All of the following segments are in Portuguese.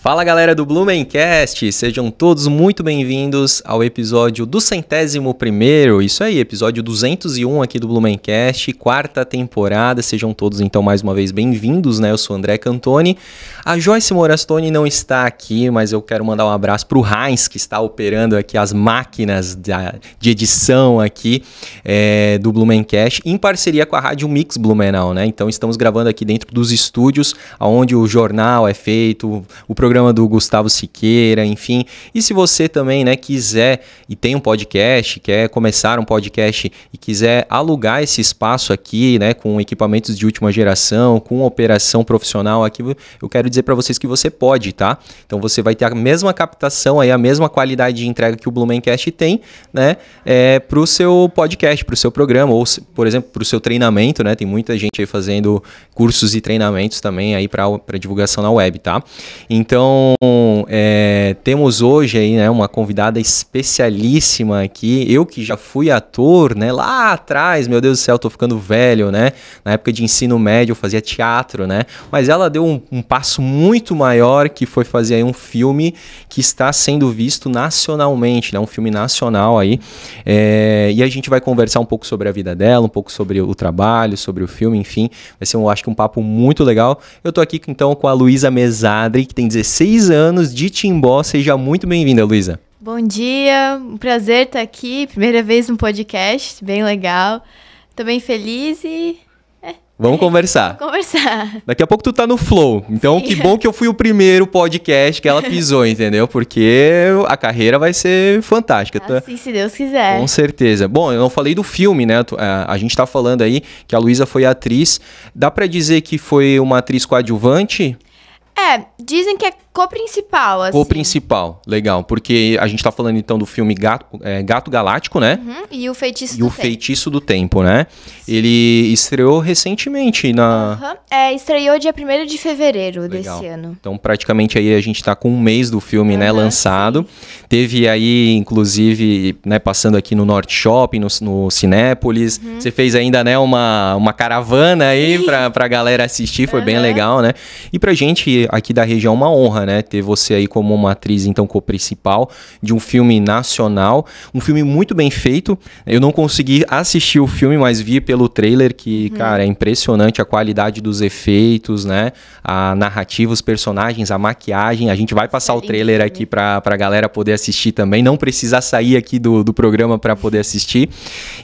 Fala galera do Blumencast, sejam todos muito bem-vindos ao episódio do centésimo primeiro, isso aí, episódio 201 aqui do Blumencast, quarta temporada, sejam todos então mais uma vez bem-vindos, né? Eu sou André Cantoni, a Joyce Morastoni não está aqui, mas eu quero mandar um abraço pro Heinz, que está operando aqui as máquinas de edição aqui é, do Blumencast, em parceria com a Rádio Mix Blumenau, né? Então estamos gravando aqui dentro dos estúdios, onde o jornal é feito, o programa programa do Gustavo Siqueira, enfim. E se você também, né, quiser e tem um podcast, quer começar um podcast e quiser alugar esse espaço aqui, né, com equipamentos de última geração, com operação profissional aqui, eu quero dizer para vocês que você pode, tá? Então você vai ter a mesma captação aí, a mesma qualidade de entrega que o Blumencast tem, né, é, para o seu podcast, para o seu programa ou, por exemplo, para o seu treinamento, né? Tem muita gente aí fazendo cursos e treinamentos também aí para divulgação na web, tá? Então então, é, temos hoje aí, né, uma convidada especialíssima aqui. Eu que já fui ator, né, lá atrás, meu Deus do céu, tô ficando velho, né? Na época de ensino médio eu fazia teatro, né? Mas ela deu um, um passo muito maior que foi fazer aí um filme que está sendo visto nacionalmente, né? Um filme nacional aí. É, e a gente vai conversar um pouco sobre a vida dela, um pouco sobre o trabalho, sobre o filme, enfim. Vai ser, um, acho que um papo muito legal. Eu tô aqui então com a Luísa Mesadri, que tem 16 16 anos de Timbó. Seja muito bem-vinda, Luísa. Bom dia, um prazer estar aqui. Primeira vez no podcast, bem legal. Tô bem feliz e é. Vamos conversar. Vamos conversar. Daqui a pouco tu tá no flow. Então, Sim. que bom que eu fui o primeiro podcast que ela pisou, entendeu? Porque a carreira vai ser fantástica. É assim, se Deus quiser. Com certeza. Bom, eu não falei do filme, né? É, a gente tá falando aí que a Luísa foi atriz. Dá para dizer que foi uma atriz coadjuvante? É, dizem que é Co-principal, assim. Co-principal, legal. Porque a gente tá falando então do filme Gato, é, Gato Galáctico, né? Uhum. E o Feitiço e do o Tempo. Feitiço do Tempo, né? Ele estreou recentemente na. Uhum. É, estreou dia 1 de fevereiro legal. desse ano. Então, praticamente aí a gente tá com um mês do filme, uhum. né? Lançado. Sim. Teve aí, inclusive, né? Passando aqui no Norte Shopping, no, no Cinépolis. Uhum. Você fez ainda, né? Uma, uma caravana aí para pra, pra galera assistir. Foi bem legal, né? E pra gente aqui da região, uma honra, né? Ter você aí como uma atriz, então, co-principal de um filme nacional. Um filme muito bem feito. Eu não consegui assistir o filme, mas vi pelo trailer que, uhum. cara, é impressionante a qualidade dos efeitos, né? A narrativa, os personagens, a maquiagem. A gente vai passar o trailer aqui pra, pra galera poder assistir também. Não precisar sair aqui do, do programa para poder assistir.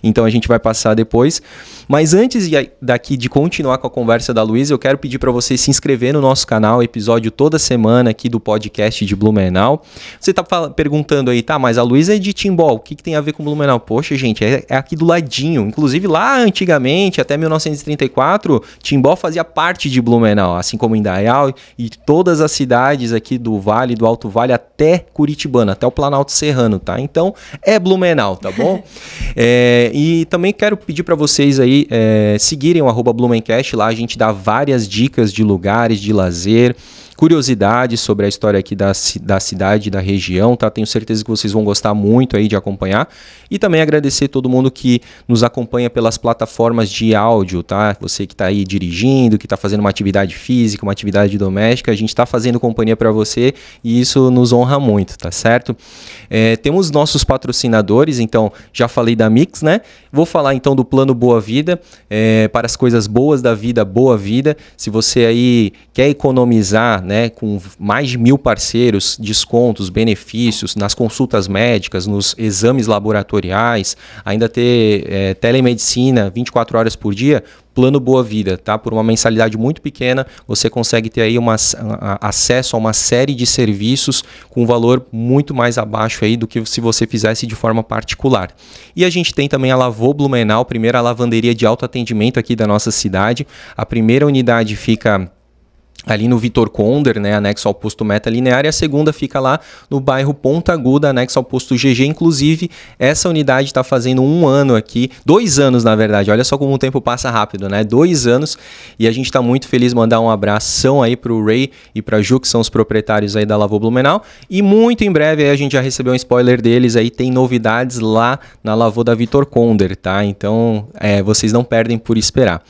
Então a gente vai passar depois. Mas antes de, daqui de continuar com a conversa da Luísa, eu quero pedir para você se inscrever no nosso canal, episódio toda semana aqui do podcast de Blumenau. Você tá perguntando aí, tá, mas a Luísa é de Timbó, o que, que tem a ver com Blumenau? Poxa, gente, é, é aqui do ladinho. Inclusive lá antigamente, até 1934, Timbó fazia parte de Blumenau, assim como Indaial e todas as cidades aqui do Vale, do Alto Vale até Curitibana, até o Planalto Serrano, tá? Então é Blumenau, tá bom? é, e também quero pedir para vocês aí é, seguirem o arroba Blumencast. Lá a gente dá várias dicas de lugares, de lazer, curiosidades sobre a história aqui da, da cidade, da região, tá? Tenho certeza que vocês vão gostar muito aí de acompanhar. E também agradecer todo mundo que nos acompanha pelas plataformas de áudio, tá? Você que está aí dirigindo, que está fazendo uma atividade física, uma atividade doméstica, a gente está fazendo companhia para você e isso nos honra muito, tá certo? É, temos nossos patrocinadores, então já falei da Mix, né? Vou falar então do plano Boa Vida, é, para as coisas boas da vida, Boa Vida. Se você aí quer economizar né, com mais de mil parceiros, descontos, benefícios nas consultas médicas, nos exames laboratoriais, ainda ter é, telemedicina 24 horas por dia, plano Boa Vida, tá? Por uma mensalidade muito pequena, você consegue ter aí uma, a, acesso a uma série de serviços com um valor muito mais abaixo aí do que se você fizesse de forma particular. E a gente tem também a Lavô Blumenau, primeira lavanderia de autoatendimento aqui da nossa cidade. A primeira unidade fica ali no Vitor Conder, né, anexo ao posto Meta Linear, e a segunda fica lá no bairro Ponta Aguda, anexo ao posto GG. Inclusive, essa unidade está fazendo um ano aqui, dois anos na verdade, olha só como o tempo passa rápido, né? Dois anos, e a gente está muito feliz mandar um abração aí para o Ray e para Ju, que são os proprietários aí da Lavô Blumenau, e muito em breve a gente já recebeu um spoiler deles aí, tem novidades lá na Lavô da Vitor Conder, tá? Então, é, vocês não perdem por esperar.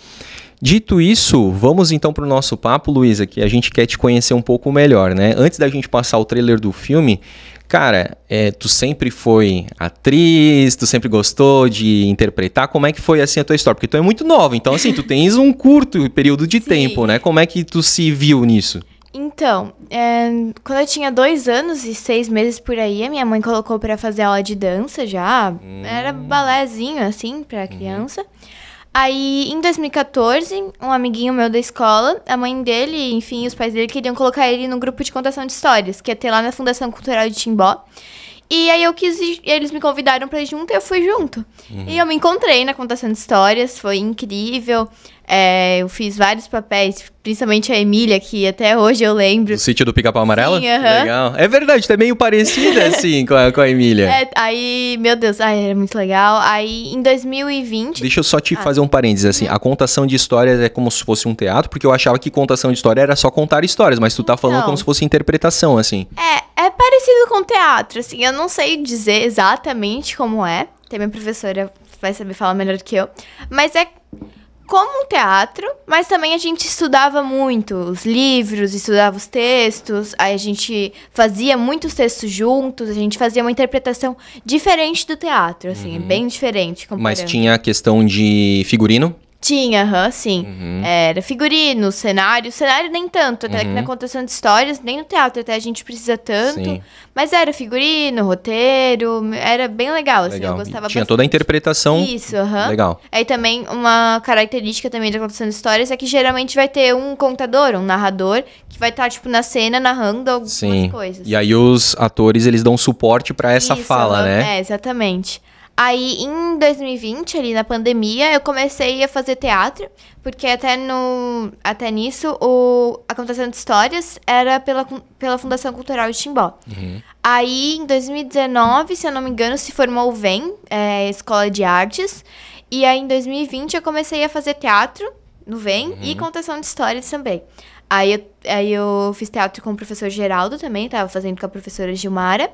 Dito isso, vamos então para o nosso papo, Luísa, que a gente quer te conhecer um pouco melhor, né? Antes da gente passar o trailer do filme, cara, é, tu sempre foi atriz, tu sempre gostou de interpretar. Como é que foi assim a tua história? Porque tu é muito nova, então assim, tu tens um curto período de Sim. tempo, né? Como é que tu se viu nisso? Então, é, quando eu tinha dois anos e seis meses por aí, a minha mãe colocou para fazer aula de dança já. Hum. Era balézinho, assim, pra uhum. criança. Aí, em 2014, um amiguinho meu da escola, a mãe dele, enfim, os pais dele queriam colocar ele no grupo de contação de histórias, que ia ter lá na Fundação Cultural de Timbó. E aí eu quis, eles me convidaram para ir junto e eu fui junto. Uhum. E eu me encontrei na contação de histórias, foi incrível. É, eu fiz vários papéis, principalmente a Emília, que até hoje eu lembro. O sítio do Pica-Pau amarelo Sim, uh -huh. Legal. É verdade, tá meio parecida, assim, com a, com a Emília. É, aí, meu Deus, ai, era muito legal. Aí, em 2020... Deixa eu só te ah. fazer um parênteses, assim. A contação de histórias é como se fosse um teatro, porque eu achava que contação de história era só contar histórias, mas tu tá falando então, como se fosse interpretação, assim. É, é parecido com teatro, assim. Eu não sei dizer exatamente como é. Tem minha professora vai saber falar melhor do que eu. Mas é como um teatro, mas também a gente estudava muito os livros, estudava os textos, aí a gente fazia muitos textos juntos, a gente fazia uma interpretação diferente do teatro, assim, uhum. bem diferente. Comparando. Mas tinha a questão de figurino? Tinha, aham, sim. Uhum. Era figurino, cenário. Cenário nem tanto, até uhum. que na uhum. contação de histórias, nem no teatro até a gente precisa tanto. Sim. Mas era figurino, roteiro, era bem legal, assim, legal. eu gostava e Tinha bastante. toda a interpretação. Isso, aham. Legal. Aí também uma característica também da contação de histórias é que geralmente vai ter um contador, um narrador, que vai estar, tá, tipo, na cena narrando algumas sim. coisas. E aí os atores, eles dão suporte para essa Isso, fala, né? É, exatamente. Aí em 2020, ali na pandemia, eu comecei a fazer teatro, porque até no até nisso o a contação de histórias era pela, pela Fundação Cultural de Timbó. Uhum. Aí em 2019, se eu não me engano, se formou o VEM, é, Escola de Artes, e aí em 2020 eu comecei a fazer teatro no VEM uhum. e contação de histórias também. Aí eu, aí eu fiz teatro com o professor Geraldo também, tava fazendo com a professora Gilmara.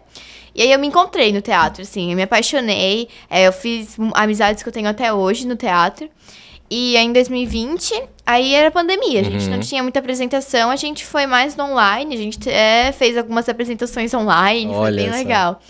E aí eu me encontrei no teatro, assim, eu me apaixonei. É, eu fiz amizades que eu tenho até hoje no teatro. E aí em 2020, aí era pandemia, a gente uhum. não tinha muita apresentação, a gente foi mais no online, a gente é, fez algumas apresentações online, Olha foi bem essa. legal.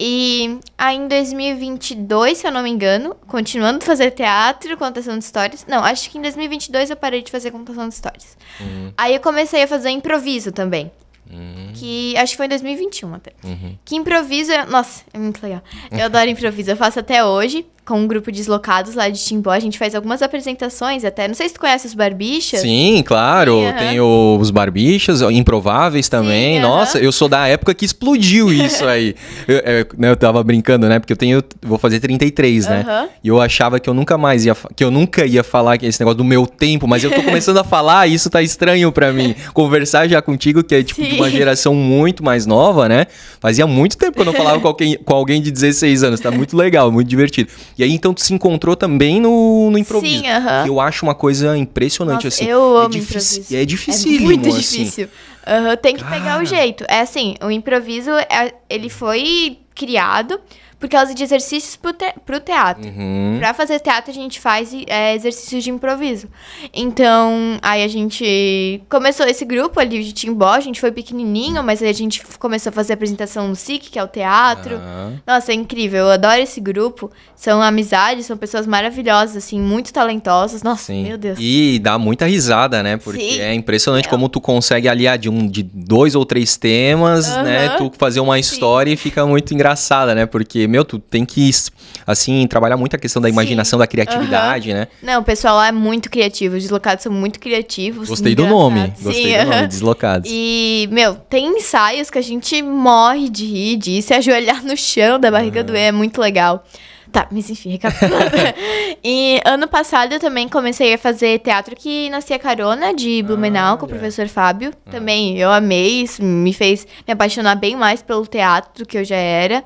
E aí em 2022, se eu não me engano, continuando a fazer teatro, contação de histórias. Não, acho que em 2022 eu parei de fazer contação de histórias. Uhum. Aí eu comecei a fazer improviso também. Uhum. Que acho que foi em 2021 até. Uhum. Que improviso, é. nossa, é muito legal. Eu adoro improviso, eu faço até hoje com um grupo de deslocados lá de Timbó. A gente faz algumas apresentações até. Não sei se tu conhece os Barbichas. Sim, claro. Sim, Tem os Barbichas, Improváveis também. Sim, Nossa, eu sou da época que explodiu isso aí. eu, eu, né, eu tava brincando, né? Porque eu tenho. Eu vou fazer 33, né? E eu achava que eu nunca mais ia. Que eu nunca ia falar esse negócio do meu tempo, mas eu tô começando a falar e isso tá estranho para mim. Conversar já contigo, que é tipo Sim. de uma geração muito mais nova, né? Fazia muito tempo que eu não falava com alguém, com alguém de 16 anos. Tá muito legal, muito divertido. E aí, então, tu se encontrou também no, no improviso. Sim, Uh -huh. Eu acho uma coisa impressionante, Nossa, assim. Eu é amo difícil, improviso. É difícil. É, é muito assim. difícil. tem que Cara. pegar o jeito. É assim, o improviso, é, ele foi criado por causa de exercícios pro, te pro teatro. Uhum. Pra fazer teatro, a gente faz é, exercícios de improviso. Então, aí a gente começou esse grupo ali de timbó, a gente foi pequenininho, mas aí a gente começou a fazer a apresentação no SIC, que é o teatro. Uhum. Nossa, é incrível, eu adoro esse grupo. São amizades, são pessoas maravilhosas, assim, muito talentosas. Nossa, Sim. meu Deus. E dá muita risada, né? Porque Sim. é impressionante é. como tu consegue aliar de, um, de dois ou três temas, uhum. né? Tu fazer uma Sim. história e fica muito engraçada, né? Porque meu, tu tem que, assim, trabalhar muito a questão da imaginação, Sim. da criatividade, uhum. né? Não, o pessoal lá é muito criativo, os deslocados são muito criativos. Gostei do nome, Sim, gostei do nome, deslocados. E, meu, tem ensaios que a gente morre de rir, de se ajoelhar no chão da barriga uhum. doer, é muito legal. Tá, mas enfim, recapitulando. e ano passado eu também comecei a fazer teatro que nascia carona de Blumenau ah, com o ah, é. professor Fábio. Ah. Também eu amei, isso me fez me apaixonar bem mais pelo teatro do que eu já era.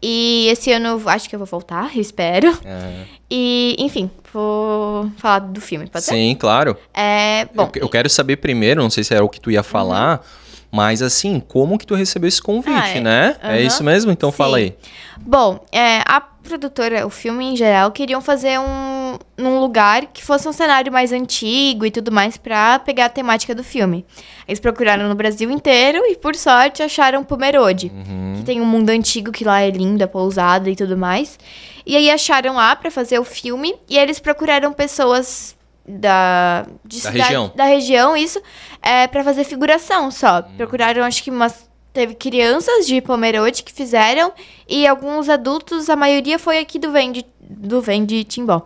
E esse ano acho que eu vou voltar, espero. Uhum. E, enfim, vou falar do filme, pode Sim, ser? Sim, claro. É, bom. Eu, eu, quero saber primeiro, não sei se era é o que tu ia uhum. falar, uhum. mas assim, como que tu recebeu esse convite, ah, é. né? Uhum. É isso mesmo? Então Sim. fala aí. Bom, é, a produtora, o filme em geral, queriam fazer um num lugar que fosse um cenário mais antigo e tudo mais para pegar a temática do filme. Eles procuraram no Brasil inteiro e por sorte acharam Pomerode, uhum. que tem um mundo antigo que lá é lindo, é pousado e tudo mais. E aí acharam lá para fazer o filme e eles procuraram pessoas da, de, da, região. Da região, isso, é, para fazer figuração só. Hum. Procuraram, acho que umas Teve crianças de Pomerode que fizeram e alguns adultos, a maioria foi aqui do Vende do Vende de uhum.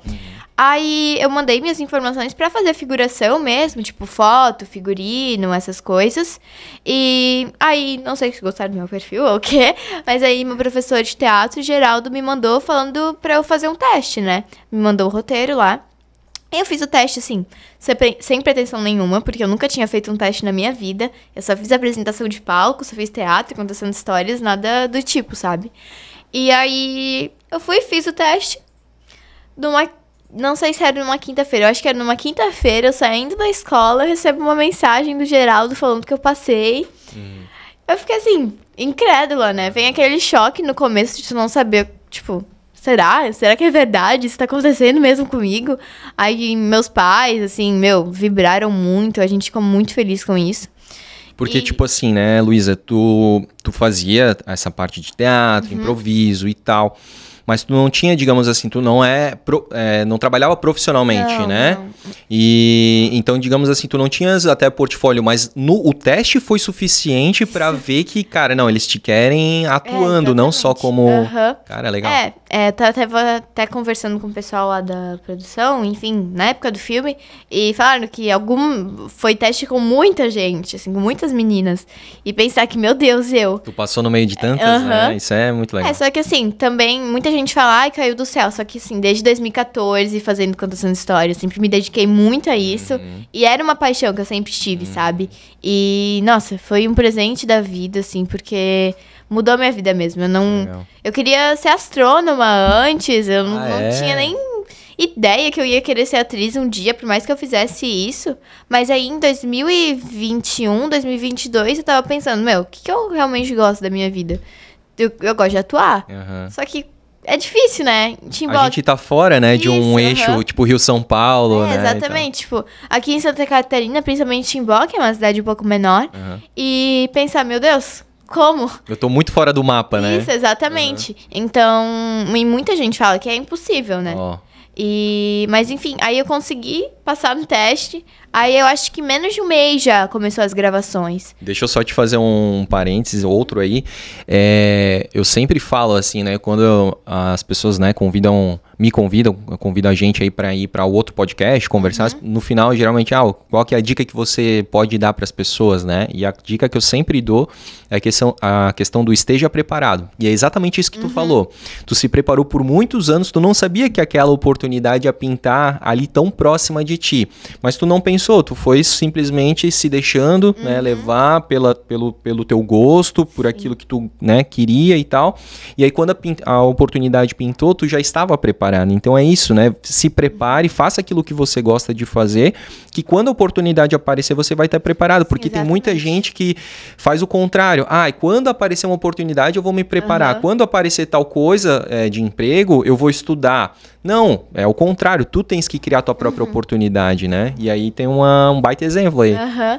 Aí eu mandei minhas informações para fazer figuração mesmo, tipo foto, figurino, essas coisas. E aí, não sei se gostaram do meu perfil ou o quê, mas aí meu professor de teatro, Geraldo, me mandou falando pra eu fazer um teste, né? Me mandou o roteiro lá. Eu fiz o teste, assim, sem pretensão nenhuma, porque eu nunca tinha feito um teste na minha vida. Eu só fiz apresentação de palco, só fiz teatro, contando histórias, nada do tipo, sabe? E aí eu fui fiz o teste. Numa, não sei se era numa quinta-feira, eu acho que era numa quinta-feira, eu saindo da escola, eu recebo uma mensagem do Geraldo falando que eu passei. Hum. Eu fiquei assim, incrédula, né? Vem aquele choque no começo de tu não saber, tipo, será? Será que é verdade? Isso tá acontecendo mesmo comigo? Aí meus pais, assim, meu, vibraram muito, a gente ficou muito feliz com isso. Porque, e... tipo assim, né, Luísa, tu, tu fazia essa parte de teatro, uhum. improviso e tal mas tu não tinha, digamos assim, tu não é, pro, é não trabalhava profissionalmente, não, né? Não. E então, digamos assim, tu não tinhas até portfólio, mas no, o teste foi suficiente para ver que, cara, não, eles te querem atuando, é, não só como uhum. cara legal. É, é tá até, até conversando com o pessoal lá da produção, enfim, na época do filme, e falaram que algum foi teste com muita gente, assim, com muitas meninas, e pensar que meu Deus, eu. Tu passou no meio de tantas, uhum. né? Isso é muito é, legal. É, só que assim, também muita gente gente fala, ai, caiu do céu. Só que, assim, desde 2014, fazendo contação de histórias, sempre me dediquei muito a isso. Uhum. E era uma paixão que eu sempre tive, uhum. sabe? E, nossa, foi um presente da vida, assim, porque mudou minha vida mesmo. Eu não. Legal. Eu queria ser astrônoma antes, eu ah, não, não é? tinha nem ideia que eu ia querer ser atriz um dia, por mais que eu fizesse isso. Mas aí em 2021, 2022, eu tava pensando, meu, o que, que eu realmente gosto da minha vida? Eu, eu gosto de atuar. Uhum. Só que é difícil, né? Timbó... A gente tá fora, né, Isso, de um eixo, uh -huh. tipo Rio-São Paulo, é, né? Exatamente, tipo, aqui em Santa Catarina, principalmente Timbó, que é uma cidade um pouco menor, uh -huh. e pensar, meu Deus, como? Eu tô muito fora do mapa, né? Isso, exatamente. Uh -huh. Então, e muita gente fala que é impossível, né? Oh. E, mas enfim, aí eu consegui passar no teste, Aí eu acho que menos de um mês já começou as gravações. Deixa eu só te fazer um parênteses, outro aí. É, eu sempre falo assim, né? Quando as pessoas, né, convidam, me convidam, convidam a gente aí para ir para outro podcast, conversar. Uhum. No final, geralmente, ah, qual que é a dica que você pode dar para as pessoas, né? E a dica que eu sempre dou é a questão, a questão do esteja preparado. E é exatamente isso que uhum. tu falou. Tu se preparou por muitos anos, tu não sabia que aquela oportunidade ia pintar ali tão próxima de ti, mas tu não pensou pensou, tu foi simplesmente se deixando, né, uhum. né, levar pela, pelo, pelo teu gosto, por Sim. aquilo que tu, né, queria e tal. E aí quando a, a, oportunidade pintou, tu já estava preparado. Então é isso, né? Se prepare, faça aquilo que você gosta de fazer, que quando a oportunidade aparecer, você vai estar preparado, porque Exatamente. tem muita gente que faz o contrário. Ah, e quando aparecer uma oportunidade, eu vou me preparar. Uhum. Quando aparecer tal coisa é, de emprego, eu vou estudar. Não, é o contrário. Tu tens que criar tua própria uhum. oportunidade, né? E aí tem uma, um baita exemplo aí. Uhum.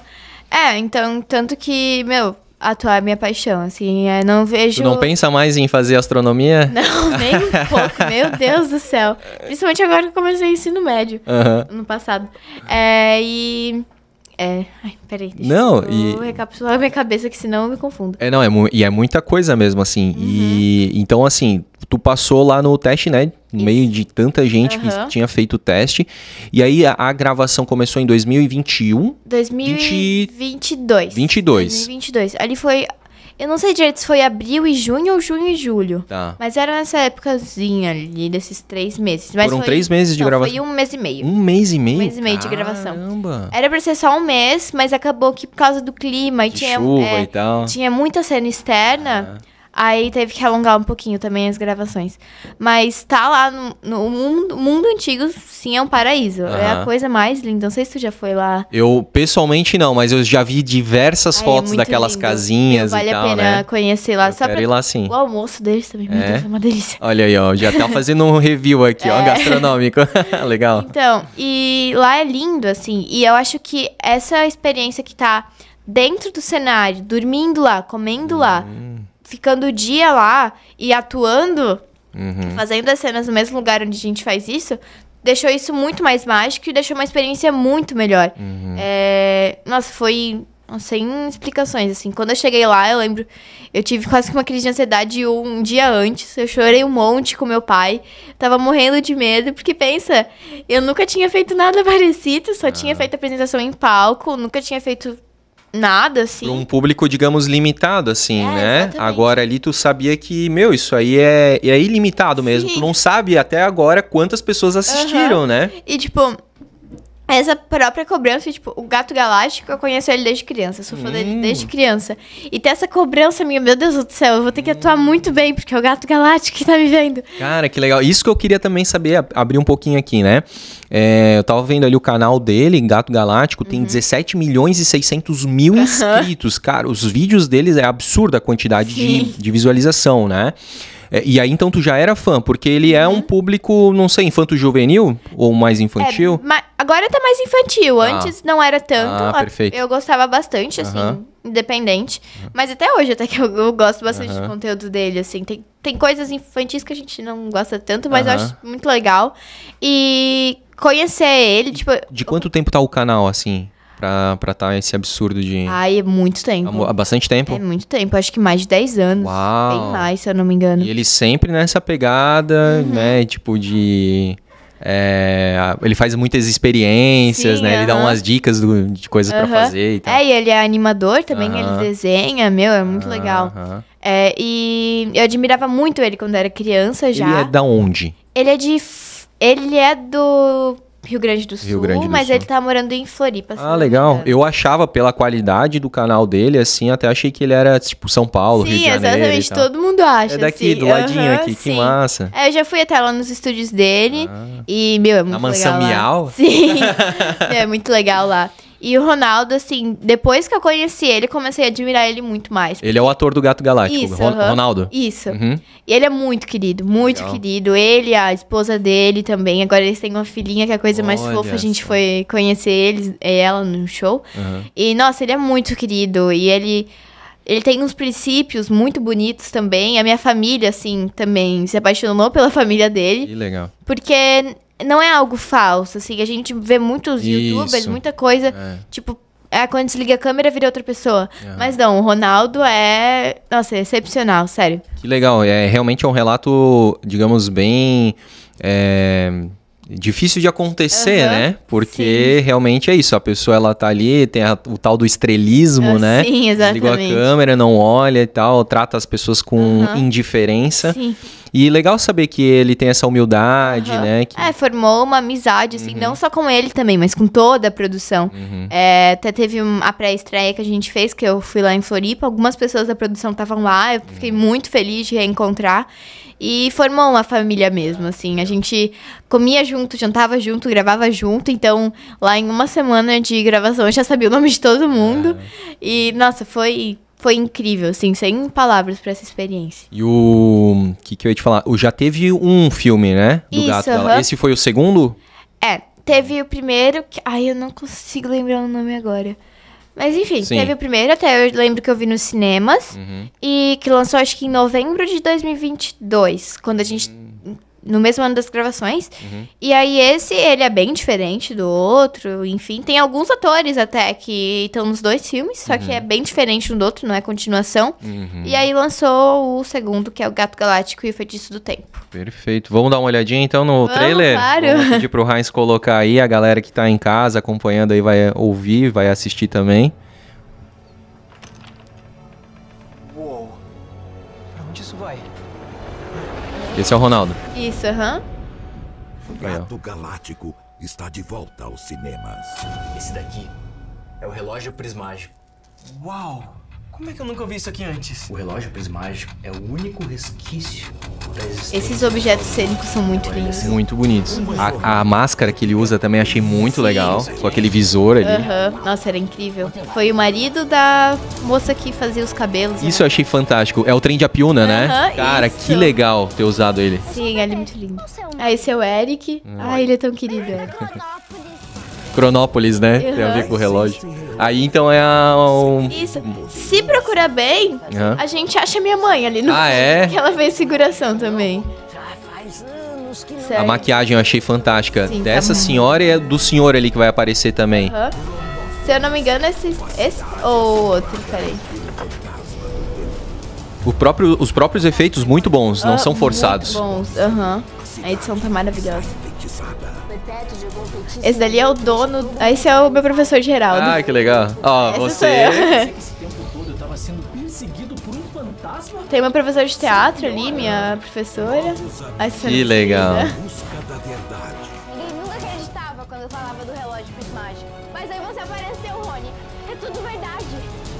É, então, tanto que, meu, atuar é minha paixão, assim, é, não vejo... Tu não pensa mais em fazer astronomia? Não, nem um pouco, meu Deus do céu. Principalmente agora que eu comecei ensino médio, uhum. no passado. É, e... É. Ai, peraí. Deixa não, eu e... recapitular minha cabeça, que senão eu me confundo. É, não, é e é muita coisa mesmo, assim. Uhum. E então, assim, tu passou lá no teste, né? No meio de tanta gente uhum. que tinha feito o teste. E aí a, a gravação começou em 2021. 2022. 20... 22. 2022. Ali foi eu não sei direito se foi abril e junho ou junho e julho. Tá. Mas era nessa épocazinha ali, desses três meses. Mas Foram foi... três meses de gravação? Foi um mês e meio. Um mês e meio? Um mês e meio de gravação. Caramba! Era pra ser só um mês, mas acabou que por causa do clima e de tinha. Chuva é, e tal. Tinha muita cena externa. Ah. Aí teve que alongar um pouquinho também as gravações. Mas tá lá no, no mundo, mundo, antigo, sim, é um paraíso. Uhum. É a coisa mais linda. Não sei se tu já foi lá. Eu, pessoalmente, não, mas eu já vi diversas Ai, é fotos é daquelas lindo. casinhas vale e tal, Vale a pena né? conhecer lá. Eu só quero pra... ir lá, sim. O almoço deles também, meu é? Deus, é uma delícia. Olha aí, ó, já tá fazendo um review aqui, é. ó, gastronômico. Legal. Então, e lá é lindo, assim. E eu acho que essa experiência que tá dentro do cenário, dormindo lá, comendo hum. lá ficando o dia lá e atuando, uhum. fazendo as cenas no mesmo lugar onde a gente faz isso, deixou isso muito mais mágico e deixou uma experiência muito melhor. Uhum. É... Nossa, foi sem explicações, assim. Quando eu cheguei lá, eu lembro, eu tive quase que uma crise de ansiedade um dia antes. Eu chorei um monte com meu pai. Tava morrendo de medo, porque pensa, eu nunca tinha feito nada parecido, só ah. tinha feito apresentação em palco, nunca tinha feito nada, assim. Pra um assim. público, digamos, limitado, assim, é, né? Exatamente. Agora ali tu sabia que, meu, isso aí é, é ilimitado mesmo. Sim. Tu não sabe até agora quantas pessoas assistiram, uhum. né? E tipo, essa própria cobrança, tipo, o Gato Galáctico, eu conheço ele desde criança, sou fã hum. dele desde criança. E ter essa cobrança minha, meu Deus do céu, eu vou ter que atuar hum. muito bem, porque é o Gato Galáctico que tá me vendo. Cara, que legal. Isso que eu queria também saber, abrir um pouquinho aqui, né? É, eu tava vendo ali o canal dele, Gato Galáctico, tem uhum. 17 milhões e 600 mil inscritos. Uhum. Cara, os vídeos deles é absurda a quantidade de, de visualização, né? É, e aí então tu já era fã, porque ele é uhum. um público, não sei, infanto-juvenil ou mais infantil? É, ma agora tá mais infantil, ah. antes não era tanto. Ah, perfeito. Eu gostava bastante, assim, independente. Uhum. Mas até hoje até que eu, eu gosto bastante do conteúdo dele, assim. Tem, tem coisas infantis que a gente não gosta tanto, mas eu acho muito legal. E conhecer ele, tipo... De quanto tempo tá o canal, assim? pra estar tá esse absurdo de. Ai, é muito tempo. Há bastante tempo? É muito tempo, acho que mais de 10 anos. Uau. Bem mais, se eu não me engano. E ele sempre nessa pegada, uhum. né? Tipo de. É, ele faz muitas experiências, Sim, né? Ele dá umas dicas do, de coisas uh para fazer e tal. É, e ele é animador também, ele desenha, meu, é muito legal. É, e eu admirava muito ele quando era criança já. Ele é da onde? Ele é de. Ele é do Rio Grande do Sul, Grande do mas Sul. ele tá morando em Floripa. Ah, legal. Eu achava pela qualidade do canal dele, assim, até achei que ele era tipo São Paulo, Sim, Rio de Janeiro. Exatamente, todo mundo acha. É daqui, assim. do ladinho uhum, aqui, sim. que massa. É, eu já fui até lá nos estúdios dele ah. e, meu, é muito legal. A mansão legal Miau? Sim, é muito legal lá. E o Ronaldo, assim, depois que eu conheci ele, comecei a admirar ele muito mais. Ele é o ator do Gato Galáctico, Isso, uhum. Ronaldo. Isso. Uhum. E ele é muito querido, muito Legal. querido. Ele, a esposa dele também. Agora eles têm uma filhinha que é a coisa Olha mais fofa. Essa. A gente foi conhecer eles, é, ela no show. Uhum. E, nossa, ele é muito querido. E ele. Ele tem uns princípios muito bonitos também. A minha família, assim, também se apaixonou pela família dele. Que legal. Porque não é algo falso, assim. A gente vê muitos Isso. youtubers, muita coisa, é. tipo, é quando desliga a câmera vira outra pessoa. Uhum. Mas não, o Ronaldo é, nossa, é excepcional, sério. Que legal, é realmente é um relato, digamos, bem é, difícil de acontecer, uhum. né? Porque Sim. realmente é isso, a pessoa ela tá ali, tem a, o tal do estrelismo, ah, né? Sim, exatamente. Desliga a câmera, não olha e tal, trata as pessoas com indiferença. Sim. E legal saber que ele tem essa humildade, uhum. né? Que... É, formou uma amizade, assim, uhum. não só com ele também, mas com toda a produção. Uhum. É, até teve a pré-estreia que a gente fez, que eu fui lá em Floripa, algumas pessoas da produção estavam lá, eu fiquei uhum. muito feliz de reencontrar. E formou uma família mesmo, assim. A gente comia junto, jantava junto, gravava junto. Então, lá em uma semana de gravação, eu já sabia o nome de todo mundo. E, nossa, foi foi incrível, assim, sem palavras para essa experiência. E o. que, que eu ia te falar? O, já teve um filme, né? Do Isso, gato dela. Esse foi o segundo? É, teve o primeiro. Que... Ai, eu não consigo lembrar o nome agora. Mas enfim, Sim. teve o primeiro, até eu lembro que eu vi nos cinemas. Uhum. E que lançou acho que em novembro de 2022, quando a gente no mesmo ano das gravações. Uhum. E aí esse, ele é bem diferente do outro, enfim. Tem alguns atores até que estão nos dois filmes, só uhum. que é bem diferente um do outro, não é continuação. Uhum. E aí lançou o segundo, que é o Gato Galáctico e o Feitiço do Tempo. Perfeito. Vamos dar uma olhadinha então no Vamos, trailer? Claro. Vamos pedir pro Heinz colocar aí, a galera que tá em casa acompanhando aí vai ouvir, vai assistir também. Esse é o Ronaldo. Isso, aham. Uhum. Gato Galáctico está de volta aos cinemas. Esse daqui é o relógio prismágico. Uau! Como é que eu nunca vi isso aqui antes? O relógio prismágico é o único resquício esses objetos cênicos são muito lindos. Muito bonitos. A, a, máscara que ele usa também achei muito legal. Com é aquele visor ali. Nossa, era incrível. Foi o marido da moça que fazia os cabelos. Né? Isso né? eu achei fantástico. É o trem de Apiúna, né? Cara, isso. que legal ter usado ele. Sim, ele é muito lindo. É ah, esse é o Eric. Hum. Ah, ele é tão querido, Eric. Cronópolis, né? Uhum. Tem a ver com o relógio. Aí então é a. Um... Isso. Se procurar bem, uhum. a gente acha minha mãe ali no. Ah, é? Que ela fez figuração também. Sério? A maquiagem eu achei fantástica. Sim, Dessa tá senhora e do senhor ali que vai aparecer também. Uhum. Se eu não me engano, esse, esse ou outro, peraí. O próprio, os próprios efeitos muito bons, não ah, são forçados. Muito bons, aham. Uhum. A edição tá maravilhosa. Esse dali é o dono. Esse é o meu professor Geraldo. Ah, que legal. Ó, oh, você. Tem uma professora de teatro ali, minha professora. Ai, que legal. É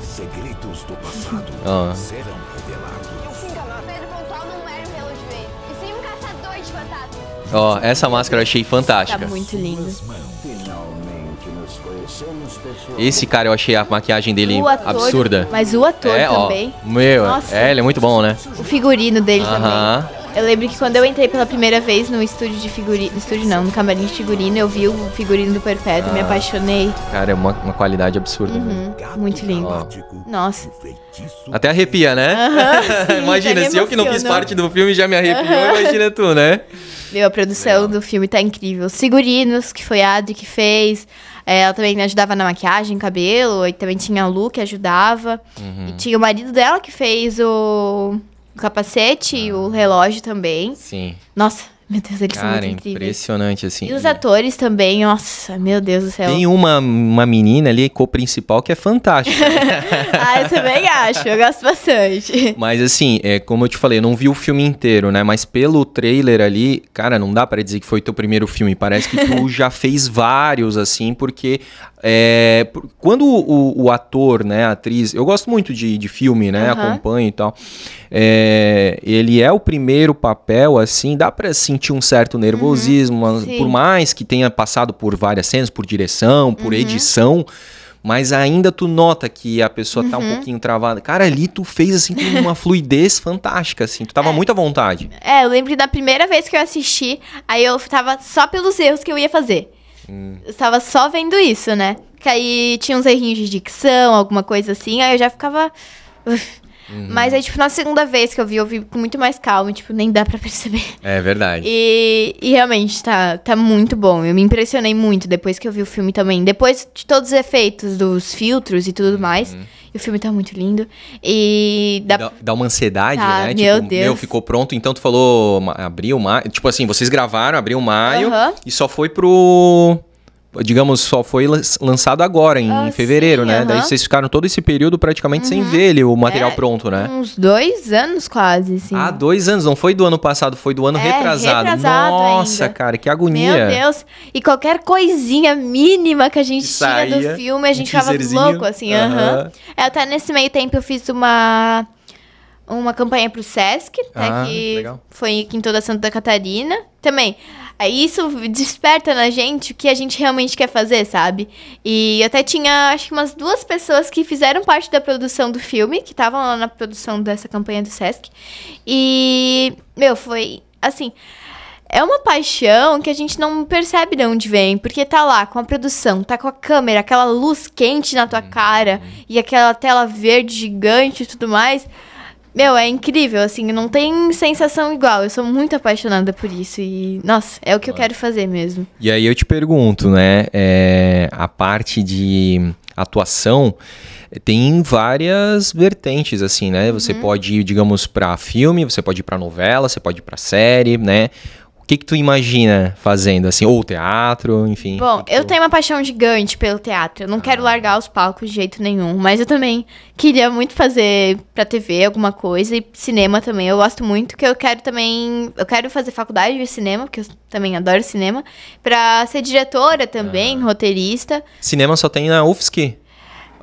Segredos do passado. Ó, essa máscara eu achei fantástica. Tá muito linda. Esse cara eu achei a maquiagem dele ator, absurda. Mas o ator é, também. Ó, meu, Nossa. é, ele é muito bom, né? O figurino dele uh -huh. também. Eu lembro que quando eu entrei pela primeira vez no estúdio de figurino. Estúdio não, no camarim de figurino, eu vi o figurino do Perpétuo, ah, me apaixonei. Cara, é uma, uma qualidade absurda. Uhum, muito lindo. Nossa. Até arrepia, né? Uh -huh, sim, imagina, se eu que não fiz parte do filme já me arrepiou, uh -huh. imagina tu, né? Meu, a produção Legal. do filme tá incrível. Segurinos, que foi a Adri que fez. É, ela também ajudava na maquiagem, cabelo. E também tinha a Lu que ajudava. Uhum. E tinha o marido dela que fez o, o capacete ah. e o ah. relógio também. Sim. Nossa, meu Deus, eles Cara, são muito incríveis. impressionante, assim. E os atores também, nossa, meu Deus do céu. Tem uma, uma menina ali, co-principal, que é fantástica. Né? ah, eu também acho, eu gosto bastante. Mas assim, é, como eu te falei, eu não vi o filme inteiro, né? Mas pelo trailer ali, cara, não dá para dizer que foi teu primeiro filme. Parece que tu já fez vários, assim, porque é, quando o, o, ator, né, a atriz, eu gosto muito de, de filme, né, uhum. acompanho e tal. É, ele é o primeiro papel, assim, dá para sentir um certo nervosismo, uhum. por mais que tenha passado por várias cenas, por direção, por uhum. edição mas ainda tu nota que a pessoa uhum. tá um uhum. pouquinho travada. Cara, ali tu fez assim com uma fluidez fantástica, assim, tu tava é, muito à vontade. É, eu lembro da primeira vez que eu assisti, aí eu tava só pelos erros que eu ia fazer. Hum. Eu tava só vendo isso, né? Que aí tinha uns errinhos de dicção, alguma coisa assim, aí eu já ficava. Uf, Uhum. Mas aí, tipo, na segunda vez que eu vi, eu vi com muito mais calma, tipo, nem dá pra perceber. É verdade. E, e realmente, tá, tá muito bom. Eu me impressionei muito depois que eu vi o filme também. Depois de todos os efeitos dos filtros e tudo uhum. mais. E o filme tá muito lindo. E dá, dá, dá uma ansiedade, tá, né? Meu tipo, Deus. Meu, ficou pronto. Então tu falou abril, maio. Tipo assim, vocês gravaram, abriu maio. Uhum. E só foi pro digamos, só foi lançado agora, em ah, fevereiro, sim, né? Uh -huh. Daí vocês ficaram todo esse período praticamente uh -huh. sem uhum. ver ele, o material é, pronto, né? Uns dois anos quase, sim. Ah, dois anos, não foi do ano passado, foi do ano é, retrasado. retrasado. Nossa, ainda. cara, que agonia. Meu Deus. E qualquer coisinha mínima que a gente tinha do filme, a gente um ficava louco, assim, aham. Uh -huh. É, até nesse meio tempo eu fiz uma uma campanha pro Sesc, né, ah, que legal. foi aqui em toda Santa Catarina. Também, é, isso desperta na gente o que a gente realmente quer fazer, sabe? E até tinha, acho que umas duas pessoas que fizeram parte da produção do filme, que estavam lá na produção dessa campanha do Sesc. E, meu, foi assim. É uma paixão que a gente não percebe de onde vem, porque tá lá com a produção, tá com a câmera, aquela luz quente na tua uhum. cara e aquela tela verde gigante e tudo mais. Meu, é incrível, assim, não tem sensação igual. Eu sou muito apaixonada por isso e, nossa, é o que eu quero fazer mesmo. E aí eu te pergunto, né, é, a parte de atuação tem várias vertentes assim, né? Você uhum. pode ir, digamos, para filme, você pode ir para novela, você pode ir para série, né? O que, que tu imagina fazendo, assim, ou teatro, enfim? Bom, que que eu tu... tenho uma paixão gigante pelo teatro. Eu não ah. quero largar os palcos de jeito nenhum, mas eu também queria muito fazer pra TV alguma coisa e cinema também. Eu gosto muito, que eu quero também. Eu quero fazer faculdade de cinema, porque eu também adoro cinema, pra ser diretora também, ah. roteirista. Cinema só tem na UFSC?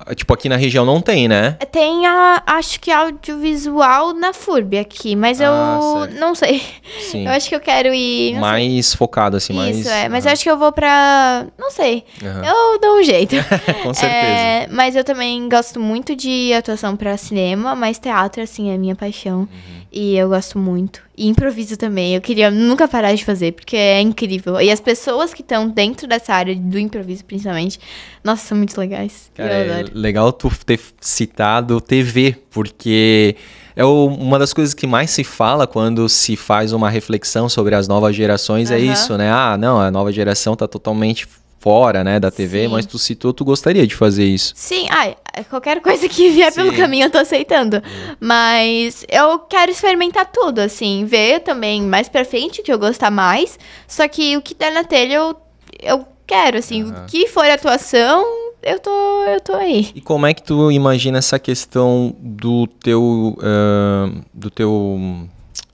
Ah, tipo, aqui na região não tem, né? Tem a, acho que audiovisual na FURB aqui, mas ah, eu certo. não sei. Sim. Eu acho que eu quero ir. Mais sei. focado, assim, mais. Isso, é. Mas uhum. eu acho que eu vou pra. Não sei. Uhum. Eu dou um jeito. Com certeza. É, mas eu também gosto muito de atuação pra cinema, mas teatro, assim, é minha paixão. Uhum. E eu gosto muito. E improviso também. Eu queria nunca parar de fazer, porque é incrível. E as pessoas que estão dentro dessa área do improviso, principalmente, nossa, são muito legais. Cara, é legal tu ter citado TV, porque é uma das coisas que mais se fala quando se faz uma reflexão sobre as novas gerações, uhum. é isso, né? Ah, não, a nova geração tá totalmente fora, né, da TV, Sim. mas tu citou, tu gostaria de fazer isso. Sim, ai, é qualquer coisa que vier Sim. pelo caminho eu tô aceitando. Hum. Mas eu quero experimentar tudo, assim, ver também mais pra frente o que eu gostar mais. Só que o que der na telha eu, eu quero, assim, uhum. o que for atuação, eu tô, eu tô aí. E como é que tu imagina essa questão do teu, uh, do teu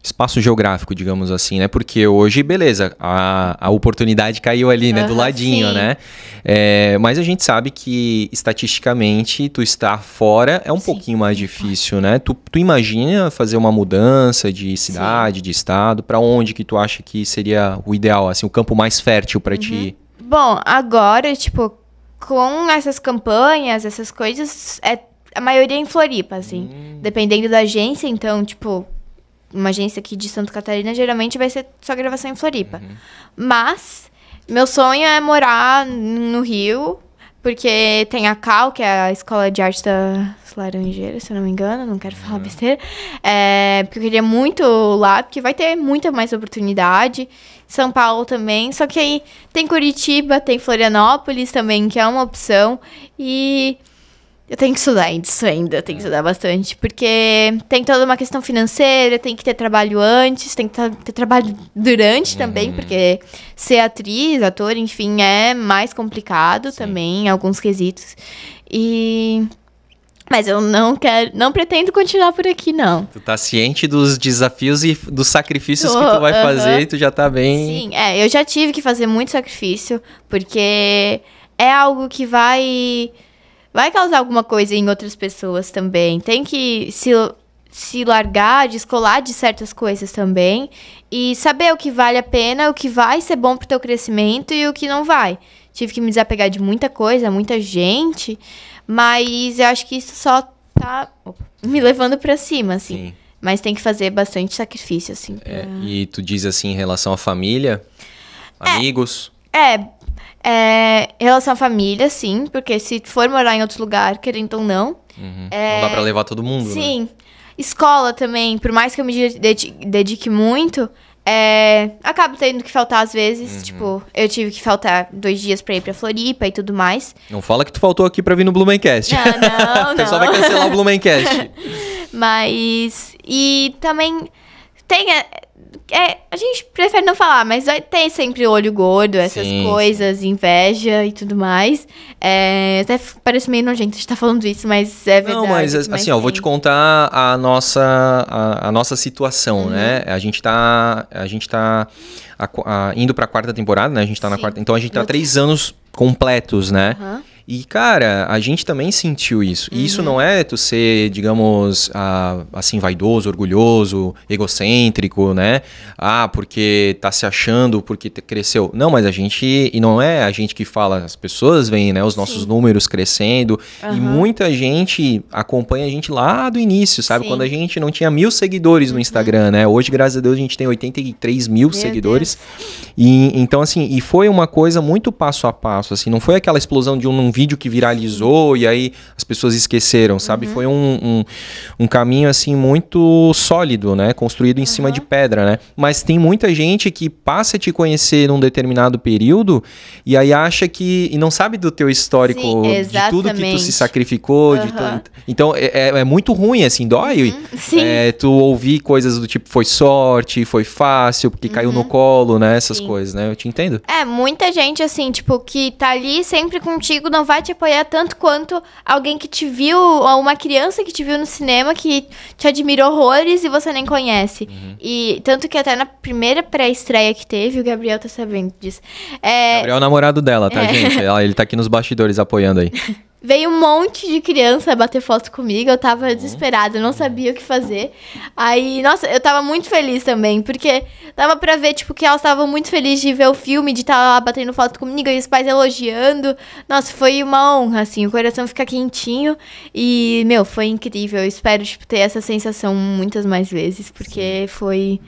espaço geográfico, digamos assim, né? Porque hoje, beleza, a, a oportunidade caiu ali, né? do ladinho, né? É, mas a gente sabe que, estatisticamente, tu estar fora é um sim. pouquinho mais difícil, né? Tu, tu imagina fazer uma mudança de cidade, sim. de estado, para onde que tu acha que seria o ideal, assim, o campo mais fértil para uhum. ti? Bom, agora, tipo, com essas campanhas, essas coisas, é a maioria é em Floripa, assim. Hum. Dependendo da agência, então, tipo, uma agência aqui de Santa Catarina, geralmente vai ser só gravação em Floripa. Uhum. Mas meu sonho é morar no Rio, porque tem a Cal, que é a Escola de Arte das Laranjeiras, se eu não me engano, não quero falar uhum. besteira. É, porque eu queria muito lá, porque vai ter muita mais oportunidade. São Paulo também, só que aí tem Curitiba, tem Florianópolis também, que é uma opção. E eu tenho que estudar isso ainda, tenho que estudar bastante, porque tem toda uma questão financeira, tem que ter trabalho antes, tem que ter trabalho durante uhum. também, porque ser atriz, ator, enfim, é mais complicado Sim. também, em alguns quesitos. E mas eu não quero, não pretendo continuar por aqui, não. Tu tá ciente dos desafios e dos sacrifícios que tu vai fazer e tu já tá bem. Sim, é, eu já tive que fazer muito sacrifício, porque é algo que vai vai causar alguma coisa em outras pessoas também. Tem que se, se largar, descolar de certas coisas também e saber o que vale a pena, o que vai ser bom pro teu crescimento e o que não vai. Tive que me desapegar de muita coisa, muita gente, mas eu acho que isso só tá me levando para cima, assim. Sim. Mas tem que fazer bastante sacrifício, assim. É, pra... É, e tu diz assim em relação à família, é, amigos? É, é, em relação à família, sim, porque se for morar em outro lugar, querendo ou não. Uhum. É, não dá pra levar todo mundo. Né? Sim. Né? Escola também, por mais que eu me dedique muito, é, acabo tendo que faltar às vezes. Uhum. Tipo, eu tive que faltar dois dias pra ir pra Floripa e tudo mais. Não fala que tu faltou aqui pra vir no Blumencast. Não, não. o pessoal não. vai cancelar o Blumencast. Mas. E também tem é, a gente prefere não falar, mas vai ter sempre olho gordo, essas sim, coisas, sim. inveja e tudo mais. É, até parece meio nojento a estar tá falando isso, mas é verdade. Não, mas, mas assim, ó, vou te contar a nossa, a, a nossa situação, uhum. né? A gente tá, a gente tá a, a, indo pra quarta temporada, né? A gente tá sim. na quarta. Então a gente tá três anos completos, né? Uhum. E, cara, a gente também sentiu isso. E isso uhum. não é tu ser, digamos, ah, assim, vaidoso, orgulhoso, egocêntrico, né? Ah, porque tá se achando, porque cresceu. Não, mas a gente. E não é a gente que fala, as pessoas veem, né? Os nossos Sim. números crescendo. Uhum. E muita gente acompanha a gente lá do início, sabe? Sim. Quando a gente não tinha mil seguidores no uhum. Instagram, uhum. né? Hoje, graças a Deus, a gente tem 83 mil Meu seguidores. Deus. E então, assim, e foi uma coisa muito passo a passo, assim, não foi aquela explosão de um vídeo que viralizou e aí as pessoas esqueceram, sabe? Uhum. Foi um, um, um, caminho, assim, muito sólido, né? Construído em uhum. cima de uhum. pedra, né? Mas tem muita gente que passa a te conhecer num determinado período e aí acha que... E não sabe do teu histórico, Sim, de tudo que tu se sacrificou. Uhum. Tu, então, é, é, é, muito ruim, assim, dói. Uhum. Sim. É, tu ouvir coisas do tipo, foi sorte, foi fácil, porque caiu no uhum. colo, né? Essas Sim. coisas, né? Eu te entendo. É, muita gente, assim, tipo, que tá ali sempre contigo, não vai te apoiar tanto quanto alguém que te viu, ou uma criança que te viu no cinema que te admirou horrores e você nem conhece. Uhum. E tanto que até na primeira pré-estreia que teve, o Gabriel tá sabendo disso. É... Gabriel é o namorado dela, tá, é... gente? Ele tá aqui nos bastidores apoiando aí. Veio um monte de criança bater foto comigo, eu tava desesperada, eu não sabia o que fazer. Aí, nossa, eu tava muito feliz também, porque dava pra ver, tipo, que elas estavam muito felizes de ver o filme, de estar tá lá batendo foto comigo e os pais elogiando. Nossa, foi uma honra, assim, o coração fica quentinho e, meu, foi incrível. Eu espero, tipo, ter essa sensação muitas mais vezes, porque Sim. foi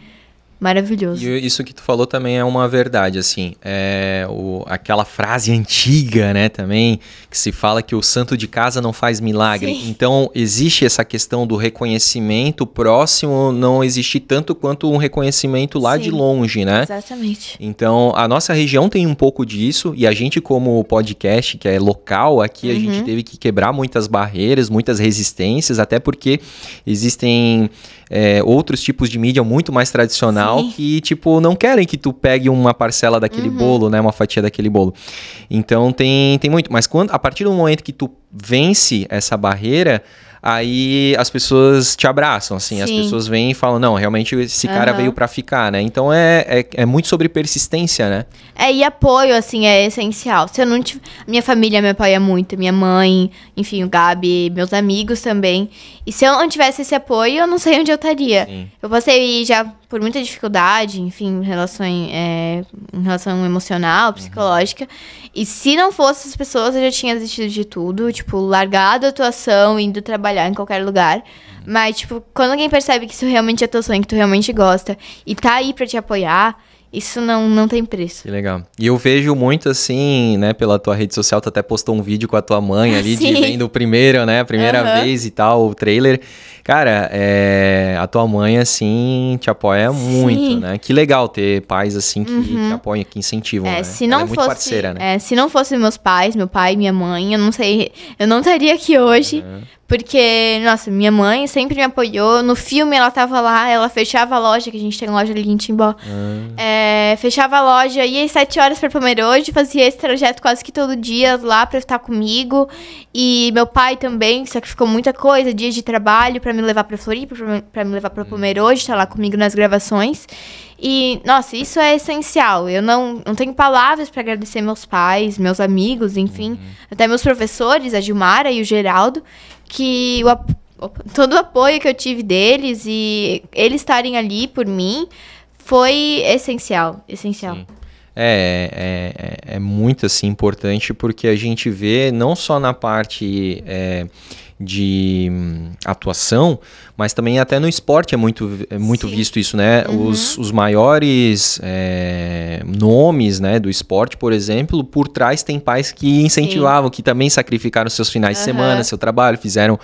Maravilhoso. E isso que tu falou também é uma verdade, assim. É o, aquela frase antiga, né, também, que se fala que o santo de casa não faz milagre. Sim. Então, existe essa questão do reconhecimento próximo, não existe tanto quanto um reconhecimento lá Sim. de longe, né? Exatamente. Então, a nossa região tem um pouco disso, e a gente, como podcast, que é local aqui, a gente uhum. teve que quebrar muitas barreiras, muitas resistências, até porque existem é, outros tipos de mídia muito mais tradicional Sim. que, tipo, não querem que tu pegue uma parcela daquele uhum. bolo, né? Uma fatia daquele bolo. Então tem, tem muito. Mas quando, a partir do momento que tu vence essa barreira, aí as pessoas te abraçam, assim, Sim. as pessoas vêm e falam, não, realmente esse cara uhum. veio para ficar, né? Então é, é, é, muito sobre persistência, né? É, e apoio, assim, é essencial. Se eu não tive... Minha família me apoia muito, minha mãe, enfim, o Gabi, meus amigos também. E se eu não tivesse esse apoio, eu não sei onde eu estaria. Eu passei já por muita dificuldade, enfim, em relação, é, em relação emocional, uhum. psicológica. Uhum. E se não fosse as pessoas, eu já tinha desistido de tudo, tipo, largado a atuação, indo trabalhar em qualquer lugar. Uhum. Mas, tipo, quando alguém percebe que isso realmente é teu sonho, que tu realmente gosta, e tá aí para te apoiar, isso não, não tem preço. Que legal. E eu vejo muito assim, né, pela tua rede social, tu até postou um vídeo com a tua mãe ah, ali, de vendo o primeiro, né, a primeira uhum. vez e tal, o trailer. Cara, é, a tua mãe, assim, te apoia Sim. muito, né? Que legal ter pais, assim, que, uhum. apoiam, que incentivam, é, né? Se não Ela é fosse, parceira, né? É, se não fossem meus pais, meu pai e minha mãe, eu não sei, eu não estaria aqui hoje, uhum. Porque, nossa, minha mãe sempre me apoiou. No filme ela tava lá, ela fechava a loja, que a gente tem loja ali em Timbó. Ah. É, fechava a loja, ia às sete horas pra Pomerode, fazia esse trajeto quase que todo dia lá pra estar comigo. E meu pai também sacrificou muita coisa, dias de trabalho para me levar pra Floripa, para me levar pra hum. Pomerode, tá lá comigo nas gravações. E, nossa, isso é essencial. Eu não, não tenho palavras para agradecer meus pais, meus amigos, enfim, uhum. até meus professores, a Gilmara e o Geraldo, que o, opa, todo o apoio que eu tive deles e eles estarem ali por mim foi essencial, essencial. Sim. É, é, é, é muito assim importante porque a gente vê não só na parte é, de hum, atuação, mas também até no esporte é muito, é muito visto isso, né? Uhum. Os, os maiores é, nomes né, do esporte, por exemplo, por trás tem pais que incentivavam, Sim. que também sacrificaram seus finais uhum. de semana, seu trabalho, fizeram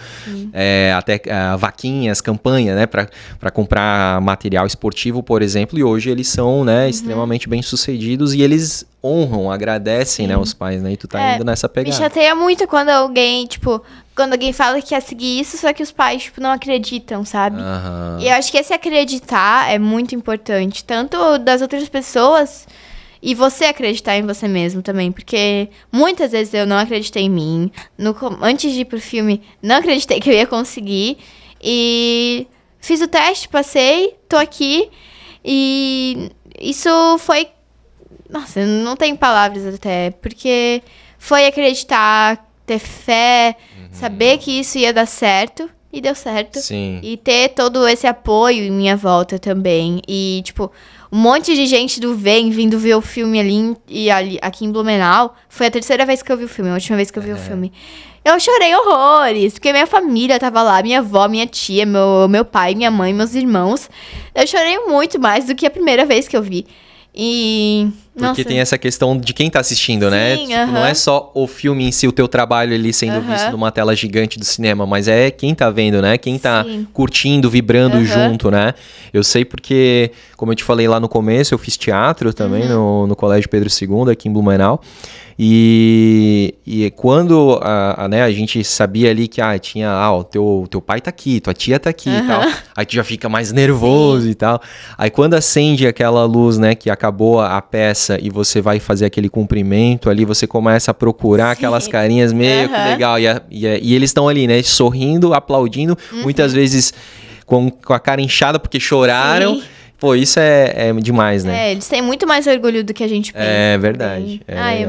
é, até uh, vaquinhas, campanha, né? Para comprar material esportivo, por exemplo, e hoje eles são né, uhum. extremamente bem-sucedidos e eles honram, agradecem, né, Sim. né, os pais, né? E tu tá é, indo nessa pegada. Me chateia muito quando alguém, tipo, quando alguém fala que quer seguir isso, só que os pais, tipo, não acreditam, sabe? Uhum. E eu acho que esse acreditar é muito importante, tanto das outras pessoas e você acreditar em você mesmo também, porque muitas vezes eu não acreditei em mim, no, antes de ir pro filme, não acreditei que eu ia conseguir e fiz o teste, passei, tô aqui e isso foi nossa, não tem palavras até, porque foi acreditar, ter fé, saber que isso ia dar certo e deu certo. Sim. E ter todo esse apoio em minha volta também. E, tipo, um monte de gente do Vem vindo ver o filme ali, e ali aqui em Blumenau. Foi a terceira vez que eu vi o filme, a última vez que eu vi é. o filme. Eu chorei horrores, porque minha família tava lá, minha avó, minha tia, meu, meu pai, minha mãe, meus irmãos. Eu chorei muito mais do que a primeira vez que eu vi. E porque Nossa. tem essa questão de quem tá assistindo, né? Sim, né? Tipo, uh -huh. Não é só o filme em si, o teu trabalho ali sendo uh -huh. visto numa tela gigante do cinema, mas é quem tá vendo, né? Quem tá Sim. curtindo, vibrando uh -huh. junto, né? Eu sei porque, como eu te falei lá no começo, eu fiz teatro também uhum. no, no Colégio Pedro II, aqui em Blumenau. E, e quando a, a, né, a gente sabia ali que ah, tinha, ah, o teu, teu pai tá aqui, tua tia tá aqui e tal, aí tu já fica mais nervoso Sim. e tal. Aí quando acende aquela luz, né, que acabou a peça passa e você vai fazer aquele cumprimento ali, você começa a procurar Sim. aquelas carinhas meio uhum. que legal. E, a, e, a, e eles estão ali, né? Sorrindo, aplaudindo, uhum. muitas vezes com, com a cara inchada porque choraram. Sim. Pô, isso é, é demais, né? É, eles têm muito mais orgulho do que a gente pensa. É verdade. É, Ai, é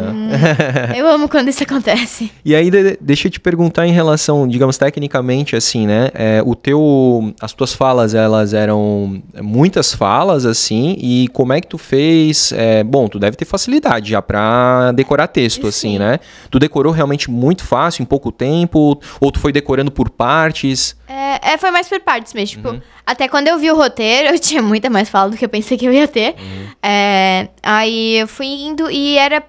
eu, eu, amo quando isso acontece. E aí, de, deixa eu te perguntar em relação, digamos, tecnicamente, assim, né? É, o teu... As tuas falas, elas eram muitas falas, assim, e como é que tu fez... É, bom, tu deve ter facilidade já pra decorar texto, assim, Sim. assim, né? Tu decorou realmente muito fácil, em pouco tempo? Ou tu foi decorando por partes? É, é, foi mais por partes mesmo. Tipo, uhum. até quando eu vi o roteiro, eu tinha muita mais fala do que eu pensei que eu ia ter. Uhum. É, aí eu fui indo e era.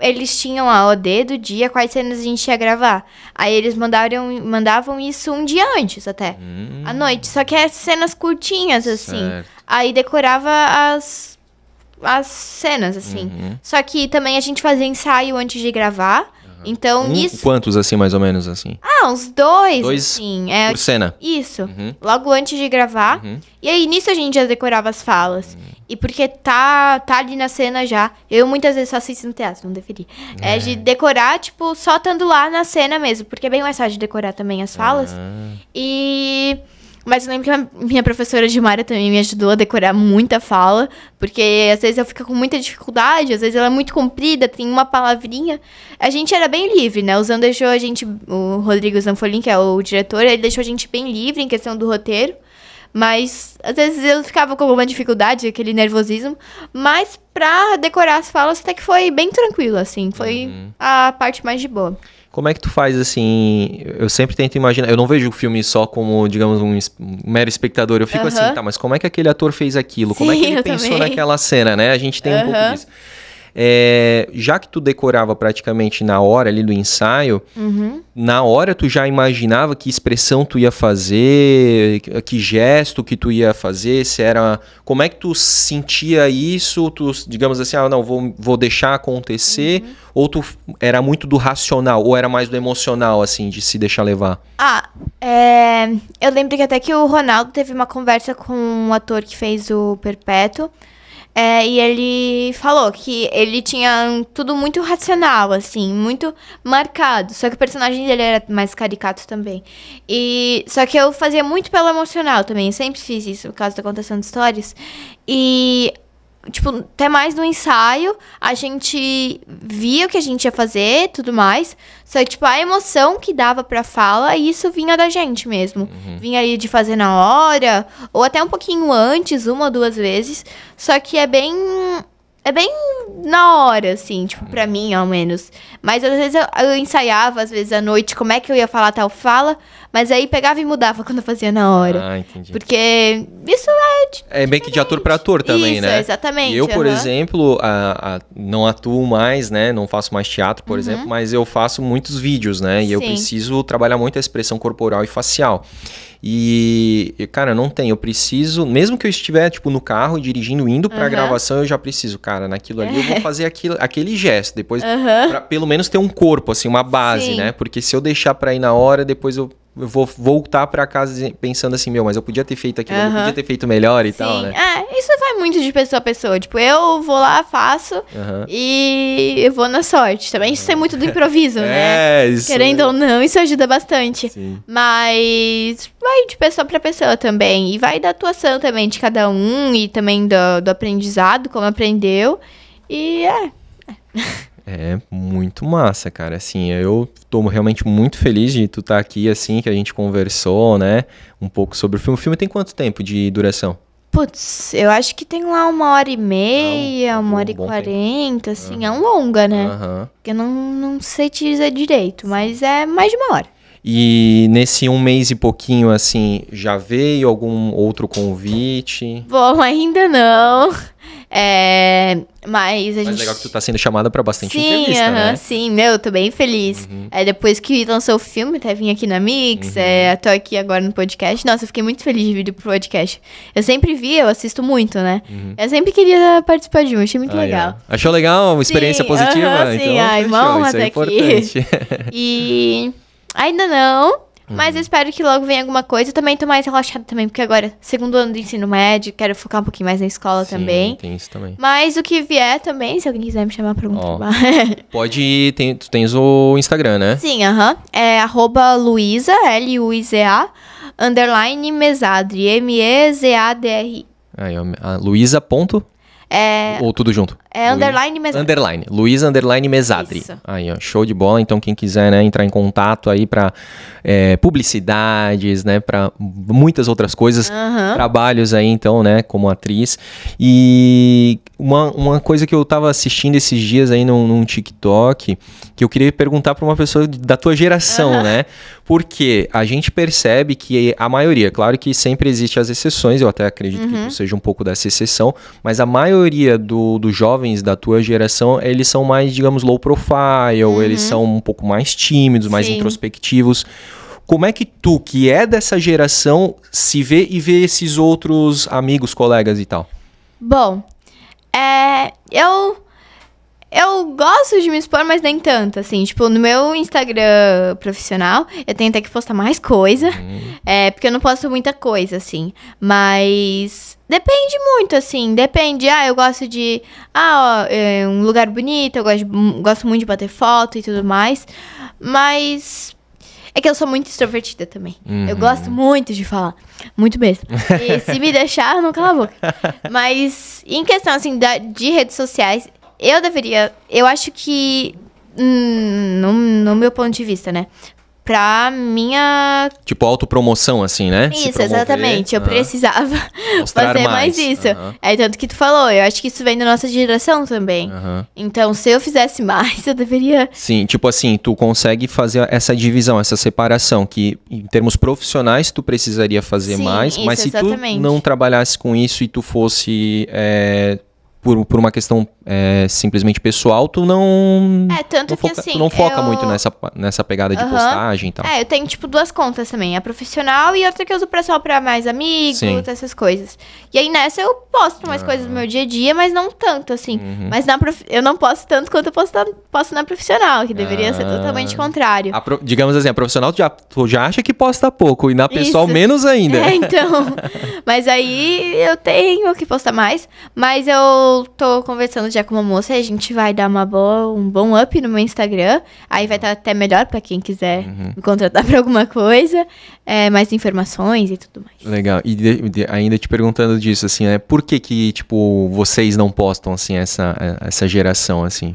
Eles tinham a OD do dia, quais cenas a gente ia gravar. Aí eles mandaram, mandavam isso um dia antes, até. Uhum. À noite. Só que é cenas curtinhas, assim. Certo. Aí decorava as, as cenas, assim. Uhum. Só que também a gente fazia ensaio antes de gravar. Então, um, isso... Quantos, assim, mais ou menos, assim? Ah, uns dois, dois assim. É, por cena. Isso. Uhum. Logo antes de gravar. Uhum. E aí, nisso a gente já decorava as falas. Uhum. E porque tá, tá ali na cena já. Eu muitas vezes faço isso no teatro, não deveria. É, é de decorar, tipo, só estando lá na cena mesmo. Porque é bem mais fácil de decorar também as falas. Ah. E... Mas eu lembro que minha professora de Mara também me ajudou a decorar muita fala, porque às vezes eu fico com muita dificuldade, às vezes ela é muito comprida, tem uma palavrinha. A gente era bem livre, né? O Zan deixou a gente, o Rodrigo Zanfolim, que é o diretor, ele deixou a gente bem livre em questão do roteiro. Mas às vezes eu ficava com alguma dificuldade, aquele nervosismo. Mas pra decorar as falas até que foi bem tranquilo, assim. Foi uhum. a parte mais de boa. Como é que tu faz assim? Eu sempre tento imaginar. Eu não vejo o filme só como, digamos, um, mero espectador. Eu fico assim, tá, mas como é que aquele ator fez aquilo? Sim, como é que ele pensou também. naquela cena, né? A gente tem um pouco disso é, já que tu decorava praticamente na hora ali do ensaio, uhum. na hora tu já imaginava que expressão tu ia fazer, que gesto que tu ia fazer, se era. Como é que tu sentia isso? Tu, digamos assim, ah, não, vou, vou deixar acontecer, uhum. ou tu era muito do racional, ou era mais do emocional, assim, de se deixar levar? Ah, é, eu lembro que até que o Ronaldo teve uma conversa com um ator que fez o Perpétuo. É, e ele falou que ele tinha tudo muito racional, assim, muito marcado. Só que o personagem dele era mais caricato também. E só que eu fazia muito pelo emocional também, sempre fiz isso, por causa da contação de histórias. E tipo, até mais no ensaio, a gente via o que a gente ia fazer, tudo mais. Só que, tipo, a emoção que dava pra fala, isso vinha da gente mesmo. Uhum. Vinha ali de fazer na hora, ou até um pouquinho antes, uma ou duas vezes. Só que é bem. É bem na hora, assim, tipo, pra uhum. mim, ao menos. Mas às vezes eu, eu ensaiava, às vezes à noite, como é que eu ia falar tal fala. Mas aí pegava e mudava quando eu fazia na hora. Ah, entendi. Porque isso é. é bem que de ator para ator também, isso, né? Exatamente. Eu, por exemplo, a, a, não atuo mais, né? Não faço mais teatro, por uhum. exemplo, mas eu faço muitos vídeos, né? E Sim. eu preciso trabalhar muito a expressão corporal e facial. E, cara, não tem. Eu preciso, mesmo que eu estiver, tipo, no carro dirigindo, indo pra uhum. gravação, eu já preciso, cara, naquilo ali é. eu vou é. fazer aquilo, aquele gesto. Depois, uhum. pra pelo menos ter um corpo, assim, uma base, Sim. né? Porque se eu deixar pra ir na hora, depois eu eu vou voltar para casa pensando assim, meu, mas eu podia ter feito aquilo, uhum. eu podia ter feito melhor e Sim. tal, né? É, isso vai muito de pessoa a pessoa. Tipo, eu vou lá, faço uhum. e eu vou na sorte. Também isso é muito do improviso, é, né? É, isso. Querendo ou não, isso ajuda bastante. Sim. Mas vai de pessoa para pessoa também. E vai da atuação também de cada um e também do, do aprendizado, como aprendeu. E é. é. É muito massa, cara. Assim, eu tô realmente muito feliz de tu estar tá aqui, assim, que a gente conversou, né? Um pouco sobre o filme. O filme tem quanto tempo de duração? Putz, eu acho que tem lá uma hora e meia, ah, uma um hora e quarenta, assim, uhum. é um longa, né? Uhum. Eu não, não sei te dizer direito, mas é mais de uma hora. E nesse um mês e pouquinho, assim, já veio algum outro convite? Bom, ainda não. É, mas a mas gente... legal que tu tá sendo chamada para bastante sim, entrevista, uh -huh, né? Sim, meu, tô bem feliz. Uhum. É, depois que lançou o filme, até vim aqui na Mix, uhum. é, tô aqui agora no podcast. Nossa, eu fiquei muito feliz de vir pro podcast. Eu sempre vi, eu assisto muito, né? Uhum. Eu sempre queria participar de um, achei muito ah, legal. Yeah. Achou legal? Uma experiência sim, positiva? Uh -huh, então, sim, ai, uma honra estar é tá aqui. e ainda não... Mas eu uhum. espero que logo venha alguma coisa. também tô mais relaxada também, porque agora, segundo ano do ensino médio, quero focar um pouquinho mais na escola Sim, também. Tem isso também. Mas o que vier também, se alguém quiser me chamar pra algum trabalho. Pode ir, tem, tu tens o Instagram, né? Sim, aham. Uh -huh. É arroba Luiza, L-U-I-Z-A, underline mesadri, M-E-Z-A-D-R-I. Luísa ponto? É... Ou tudo junto. É Luiz... underline mesadri. Underline. Luiz underline mesadri. Isso. Aí, ó, show de bola. Então, quem quiser né, entrar em contato aí para é, publicidades, né? Para muitas outras coisas. Uhum. Trabalhos aí, então, né? Como atriz. E uma, uma coisa que eu tava assistindo esses dias aí num, num TikTok que eu queria perguntar para uma pessoa da tua geração, uhum. né? Porque a gente percebe que a maioria, claro que sempre existem as exceções, eu até acredito uhum. que seja um pouco dessa exceção, mas a maioria do, dos jovens da tua geração, eles são mais, digamos, low profile, uhum. eles são um pouco mais tímidos, mais Sim. introspectivos. Como é que tu, que é dessa geração, se vê e vê esses outros amigos, colegas e tal? Bom, é, eu eu gosto de me expor, mas nem tanto, assim. Tipo, no meu Instagram profissional, eu tenho até que postar mais coisa. Uhum. É, porque eu não posto muita coisa, assim. Mas. Depende muito, assim. Depende. Ah, eu gosto de. Ah, ó, é um lugar bonito, eu gosto, gosto muito de bater foto e tudo mais. Mas. É que eu sou muito extrovertida também. Uhum. Eu gosto muito de falar. Muito mesmo. E se me deixar, eu não cala a boca. Mas em questão, assim, da, de redes sociais, eu deveria. Eu acho que. Hum, no, no meu ponto de vista, né? pra minha. Tipo, autopromoção, assim, né? Isso, exatamente. Eu precisava Mostrar fazer mais, mais isso. É tanto que tu falou, eu acho que isso vem da nossa geração também. Então, se eu fizesse mais, eu deveria. Sim, tipo assim, tu consegue fazer essa divisão, essa separação, que em termos profissionais tu precisaria fazer Sim, mais, isso, mas se exatamente. tu não trabalhasse com isso e tu fosse. É, por, por uma questão é, simplesmente pessoal, tu não. É, tanto não foca, que assim. Tu não foca eu... muito nessa, nessa pegada de uhum. postagem e tal. É, eu tenho, tipo, duas contas também. A profissional e outra que eu uso pra só pra mais amigos, Sim. essas coisas. E aí nessa eu posto mais ah. coisas do meu dia a dia, mas não tanto, assim. Uhum. Mas na prof... eu não posto tanto quanto eu posto na, posto na profissional, que deveria ah. ser totalmente contrário. Pro... Digamos assim, a profissional tu já, tu já acha que posta pouco e na pessoal Isso. menos ainda. É, então. mas aí eu tenho que postar mais, mas eu tô conversando já uma moça, a gente vai dar uma boa, um bom up no meu Instagram. Aí vai uhum. estar tá até melhor para quem quiser uhum. me contratar para alguma coisa, é, mais informações e tudo mais. Legal. E de, de, ainda te perguntando disso, assim, né? Por que que, tipo, vocês não postam, assim, essa, essa geração, assim?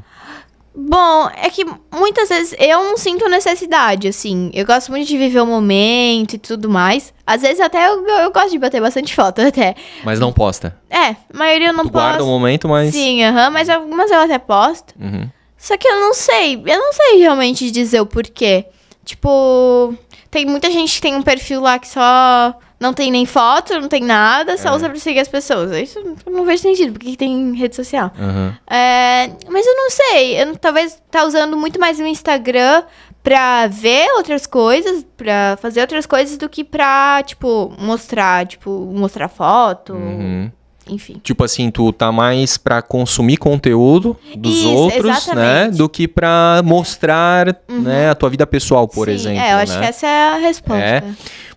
Bom, é que muitas vezes eu não sinto necessidade, assim. Eu gosto muito de viver o momento e tudo mais. Às vezes até eu, eu gosto de bater bastante foto, até. Mas não posta? É, a maioria eu não tu posto. guarda o momento, mas... Sim, aham, uhum, mas algumas eu até posto. Uhum. Só que eu não sei, eu não sei realmente dizer o porquê. Tipo, tem muita gente que tem um perfil lá que só não tem nem foto, não tem nada, só é. usa pra seguir as pessoas. Isso eu não vejo sentido, porque tem rede social. Uhum. É, mas eu não sei. Eu, talvez tá usando muito mais o Instagram pra ver outras coisas, pra fazer outras coisas, do que pra, tipo, mostrar, tipo, mostrar foto. Uhum enfim. Tipo assim, tu tá mais pra consumir conteúdo dos Isso, outros, né, exatamente. né? Do que pra mostrar uhum. né, a tua vida pessoal, por Sim, exemplo. É, eu acho né? que essa é a resposta. É,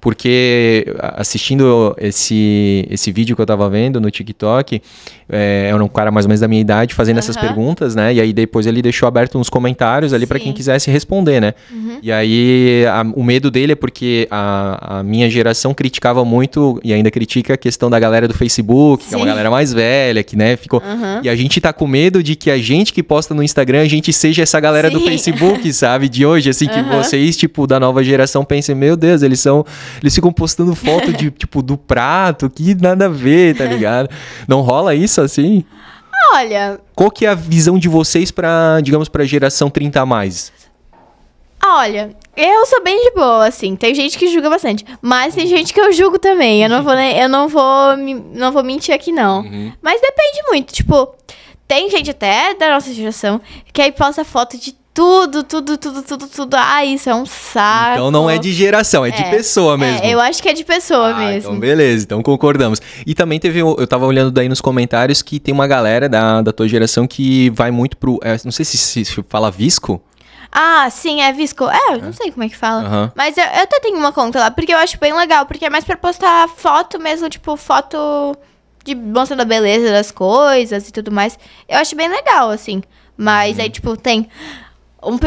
porque assistindo esse, esse vídeo que eu tava vendo no TikTok, é, era um cara mais ou menos da minha idade fazendo uhum. essas perguntas, né? E aí depois ele deixou aberto uns comentários ali para quem quisesse responder, né? Uhum. E aí a, o medo dele é porque a, a minha geração criticava muito e ainda critica a questão da galera do Facebook, Sim uma galera mais velha que, né, ficou. Uhum. E a gente tá com medo de que a gente que posta no Instagram, a gente seja essa galera Sim. do Facebook, sabe? De hoje, assim, uhum. que vocês, tipo, da nova geração pensem, meu Deus, eles são. Eles ficam postando foto de, tipo, do prato, que nada a ver, tá ligado? Não rola isso assim? Olha. Qual que é a visão de vocês para, digamos, para geração 30 a mais? Olha, eu sou bem de boa, assim. Tem gente que julga bastante. Mas tem gente que eu julgo também. Eu não vou, eu não vou, não vou mentir aqui, não. Uhum. Mas depende muito. Tipo, tem gente até da nossa geração que aí posta foto de tudo, tudo, tudo, tudo, tudo. Ah, isso é um saco. Então não é de geração, é, é de pessoa é, mesmo. É, eu acho que é de pessoa ah, então mesmo. Então beleza, então concordamos. E também teve, eu tava olhando daí nos comentários que tem uma galera da, da tua geração que vai muito pro, é, não sei se, se fala visco. Ah, sim, é Visco. É, eu não é. sei como é que fala. Uhum. Mas eu, eu, até tenho uma conta lá, porque eu acho bem legal, porque é mais pra postar foto mesmo, tipo, foto de mostrando a beleza das coisas e tudo mais. Eu acho bem legal, assim. Mas uhum. aí, tipo, tem um,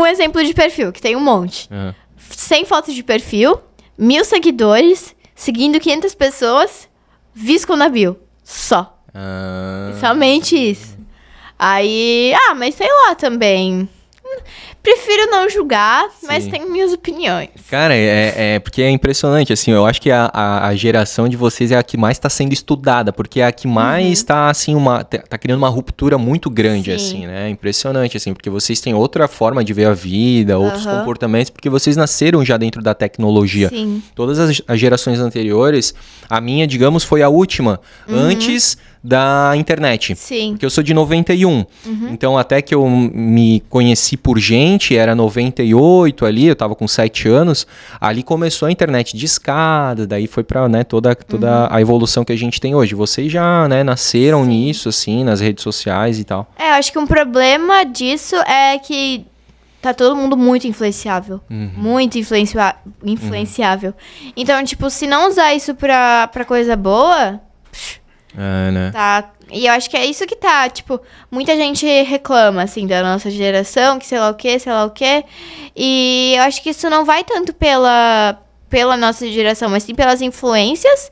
um, exemplo de perfil, que tem um monte. Uhum. 100 fotos de perfil, mil seguidores, seguindo 500 pessoas, Visco na bio. Só. Uhum. Somente isso. Aí, ah, mas sei lá também prefiro não julgar, Sim. mas tenho minhas opiniões. Cara, é, é, porque é impressionante, assim, eu acho que a, a, a geração de vocês é a que mais está sendo estudada, porque é a que mais está, uhum. Tá, assim, uma, tá, tá criando uma ruptura muito grande, Sim. assim, né? É impressionante, assim, porque vocês têm outra forma de ver a vida, outros uhum. comportamentos, porque vocês nasceram já dentro da tecnologia. Sim. Todas as, as gerações anteriores, a minha, digamos, foi a última. Uhum. Antes da internet. Sim. Porque eu sou de 91. Uhum. Então, até que eu me conheci por gente, era 98 ali, eu estava com 7 anos. Ali começou a internet de escada, daí foi para né, toda, toda uhum. a evolução que a gente tem hoje. Vocês já né, nasceram Sim. nisso, assim, nas redes sociais e tal. É, acho que um problema disso é que tá todo mundo muito influenciável. Uhum. Muito influencia influenciável. Uhum. Então, tipo, se não usar isso pra, pra coisa boa, psh, é, né? Tá. E eu acho que é isso que tá, tipo, muita gente reclama, assim, da nossa geração, que sei lá o que, sei lá o que. E eu acho que isso não vai tanto pela, pela nossa geração, mas sim pelas influências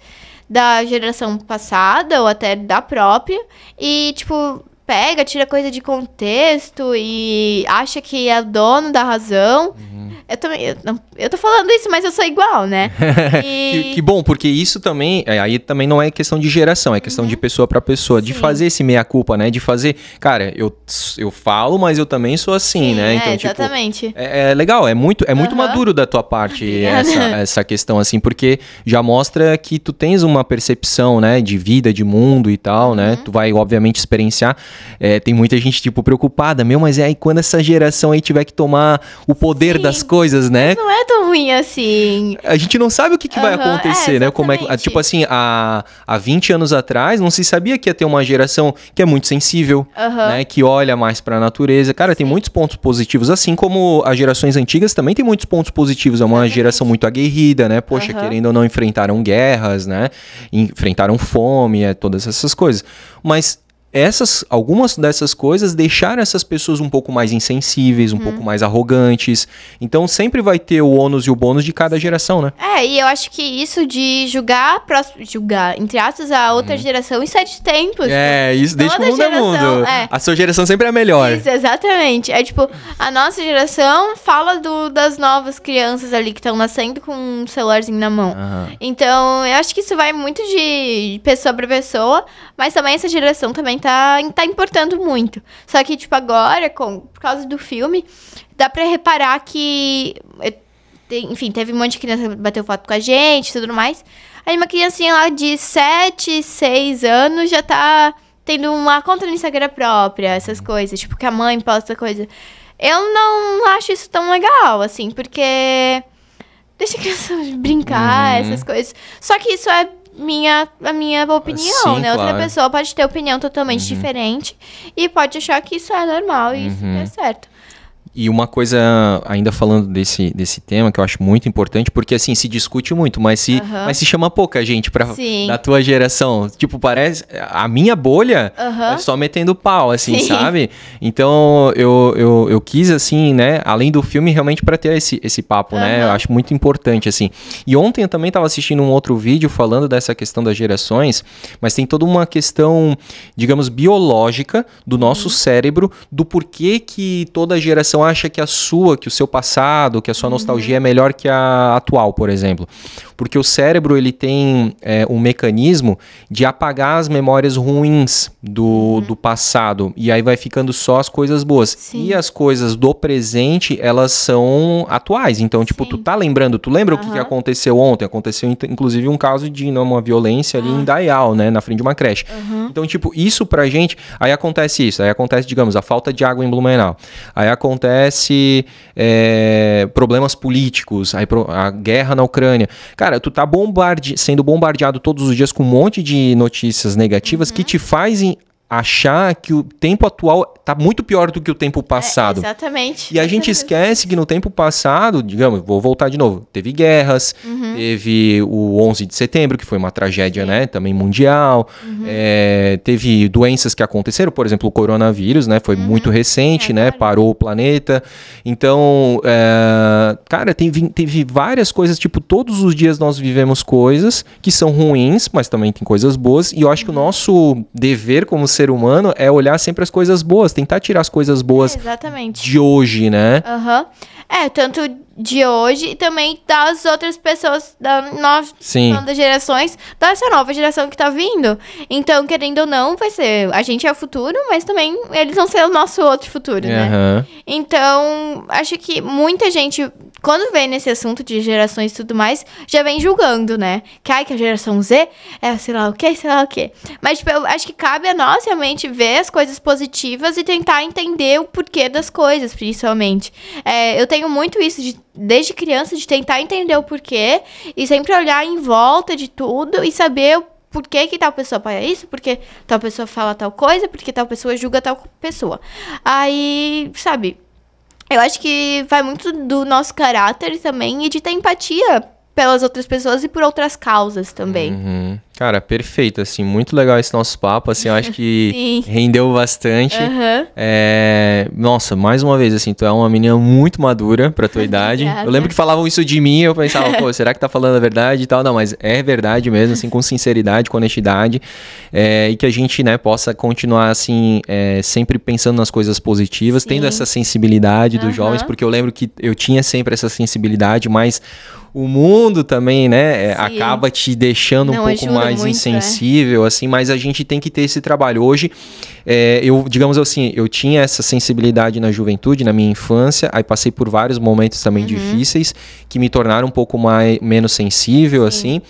da geração passada ou até da própria. E, tipo, pega, tira coisa de contexto e acha que é dono da razão. Uhum. Eu, também, eu, eu, tô falando isso, mas eu sou igual, né? E... que, que, bom, porque isso também, é, aí também não é questão de geração, é questão uhum. de pessoa para pessoa, Sim. de fazer esse meia-culpa, né? De fazer, cara, eu, eu falo, mas eu também sou assim, Sim, né? É, então, é, exatamente. Tipo, é, é, legal, é muito, é muito maduro da tua parte essa, essa questão, assim, porque já mostra que tu tens uma percepção, né, de vida, de mundo e tal, né? Uhum. Tu vai, obviamente, experienciar, é, tem muita gente, tipo, preocupada, meu, mas é aí quando essa geração aí tiver que tomar o poder Sim, das coisas, né? não é tão ruim assim. A gente não sabe o que, que uhum, vai é, acontecer, é, né? Como é, tipo assim, há, há 20 anos atrás, não se sabia que ia ter uma geração que é muito sensível, uhum. né? Que olha mais pra natureza. Cara, Sim. tem muitos pontos positivos, assim como as gerações antigas também tem muitos pontos positivos. É uma geração muito aguerrida, né? Poxa, uhum. querendo ou não, enfrentaram guerras, né? Enfrentaram fome, é, todas essas coisas. Mas essas algumas dessas coisas deixaram essas pessoas um pouco mais insensíveis, um hum. pouco uhum. mais arrogantes. Então sempre vai ter o ônus e o bônus de cada geração, né? É, e eu acho que isso de julgar próximo, julgar entre aspas a outra hum. geração em sete é tempos. É, isso deixa o é mundo geração, é mundo. A sua geração sempre é a melhor. Isso, exatamente. É tipo, a nossa geração fala do, das novas crianças ali que estão nascendo com um celularzinho na mão. Então, eu acho que isso vai muito de pessoa para pessoa, mas também essa geração também tá, tá importando muito. Só que, tipo, agora, com, por causa do filme, dá pra reparar que. Eh, enfim, teve um monte de criança que bateu foto com a gente e tudo mais. Aí uma criancinha lá de 7, 6 anos já tá tendo uma conta no Instagram própria, essas uhum. coisas. Tipo, que a mãe posta coisa. Eu não acho isso tão legal, assim, porque. Deixa a criança brincar, uhum. essas coisas. Só que isso é minha, a minha opinião, Sim, né? Claro. Outra pessoa pode ter opinião totalmente uhum. diferente e pode achar que isso é normal e uhum. isso é certo. E uma coisa, ainda falando desse, desse tema, que eu acho muito importante, porque assim, se discute muito, mas se, mas se chama pouca gente pra, da tua geração. Tipo, parece. A minha bolha é só metendo pau, assim, Sim. sabe? Então, eu, eu, eu quis, assim, né, além do filme, realmente para ter esse, esse papo, né? Eu acho muito importante, assim. E ontem eu também tava assistindo um outro vídeo falando dessa questão das gerações, mas tem toda uma questão, digamos, biológica do nosso cérebro, do porquê que toda geração não acha que a sua, que o seu passado, que a sua nostalgia é uhum. melhor que a atual, por exemplo. Porque o cérebro ele tem é, um mecanismo de apagar as memórias ruins do, uhum. do passado. E aí vai ficando só as coisas boas. Sim. E as coisas do presente, elas são atuais. Então, tipo, Sim. tu tá lembrando, tu lembra uhum. o que, que aconteceu ontem? Aconteceu, inclusive, um caso de não, né, uma violência ali em ah. Dayal, né? Na frente de uma creche. Então, tipo, isso pra gente. Aí acontece isso. Aí acontece, digamos, a falta de água em Blumenau. Aí acontece acontece é, problemas políticos, a guerra na Ucrânia. Cara, tu tá bombarde sendo bombardeado todos os dias com um monte de notícias negativas uhum. que te fazem achar que o tempo atual tá muito pior do que o tempo é, passado. É, exatamente. E a gente esquece que no tempo passado, digamos, vou voltar de novo, teve guerras, uhum. teve o 11 de setembro, que foi uma tragédia, Sim. né, também mundial, uhum. é, teve doenças que aconteceram, por exemplo, o coronavírus, né, foi uhum. muito recente, é, né, claro. parou o planeta. Então, é, cara, teve, teve várias coisas, tipo, todos os dias nós vivemos coisas que são ruins, mas também tem coisas boas, e eu acho que o uhum. nosso dever como ser humano é olhar sempre as coisas boas tentar tirar as coisas boas é, de hoje, né? Aham. Uhum. É, tanto de hoje e também das outras pessoas da nova, das gerações, dessa nova geração que tá vindo. Então, querendo ou não, vai ser. A gente é o futuro, mas também eles vão ser o nosso outro futuro, uhum. né? Então, acho que muita gente, quando vem nesse assunto de gerações e tudo mais, já vem julgando, né? Que, ai, que a geração Z é sei lá o que, sei lá o que. Mas, tipo, eu acho que cabe a nós realmente ver as coisas positivas e tentar entender o porquê das coisas, principalmente. É, eu tenho tenho muito isso de, desde criança de tentar entender o porquê e sempre olhar em volta de tudo e saber por que, que, tal pessoa apoia isso, porque tal pessoa fala tal coisa, porque tal pessoa julga tal pessoa. Aí, sabe, eu acho que vai muito do nosso caráter também e de ter empatia pelas outras pessoas e por outras causas também. Uhum. Cara, perfeito, assim, muito legal esse nosso papo, assim, eu acho que rendeu bastante. Uhum. É... Nossa, mais uma vez, assim, tu é uma menina muito madura pra tua idade. Obrigada. Eu lembro que falavam isso de mim, eu pensava, pô, será que tá falando a verdade e tal? Não, mas é verdade mesmo, assim, com sinceridade, com honestidade, é... e que a gente, né, possa continuar, assim, é... sempre pensando nas coisas positivas, Sim. tendo essa sensibilidade uhum. dos jovens, porque eu lembro que eu tinha sempre essa sensibilidade, mas o mundo também, né, é, acaba te deixando Não, um pouco mais muito, é. insensível, é. assim, mas a gente tem que ter esse trabalho. Hoje, é, eu, digamos assim, eu tinha essa sensibilidade na juventude, na minha infância, aí passei por vários momentos também uhum. difíceis que me tornaram um pouco mais, menos sensível, Sim. assim,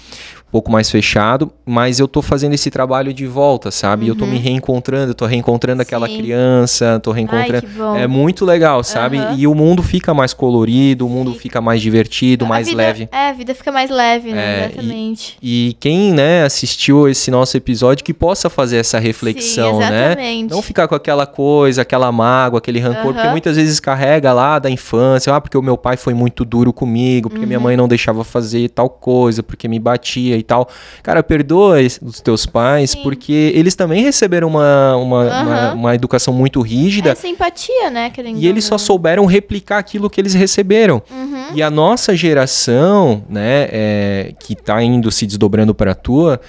pouco mais fechado, mas eu tô fazendo esse trabalho de volta, sabe? Uhum. Eu tô me uhum. reencontrando, eu tô reencontrando Sim. aquela criança, tô reencontrando. Ai, é muito legal, sabe? Uhum. E o mundo fica mais colorido, o mundo fica, fica mais divertido, a mais vida, leve. É, a vida fica mais leve, né? É, exatamente. E, e, quem, né, assistiu esse nosso episódio que possa fazer essa reflexão, Sim, né? exatamente. né? Não ficar com aquela coisa, aquela mágoa, aquele rancor, uhum. porque muitas vezes carrega lá da infância, ah, porque o meu pai foi muito duro comigo, porque uhum. minha mãe não deixava fazer tal coisa, porque me batia e tal. Cara, perdoa os teus pais, Sim. porque eles também receberam uma, uma, uhum. uma, uma, educação muito rígida. É simpatia, né? Querendo e eles só souberam replicar aquilo que eles receberam. Uhum. E a nossa geração, né, é, que tá indo se desdobrando para a tua,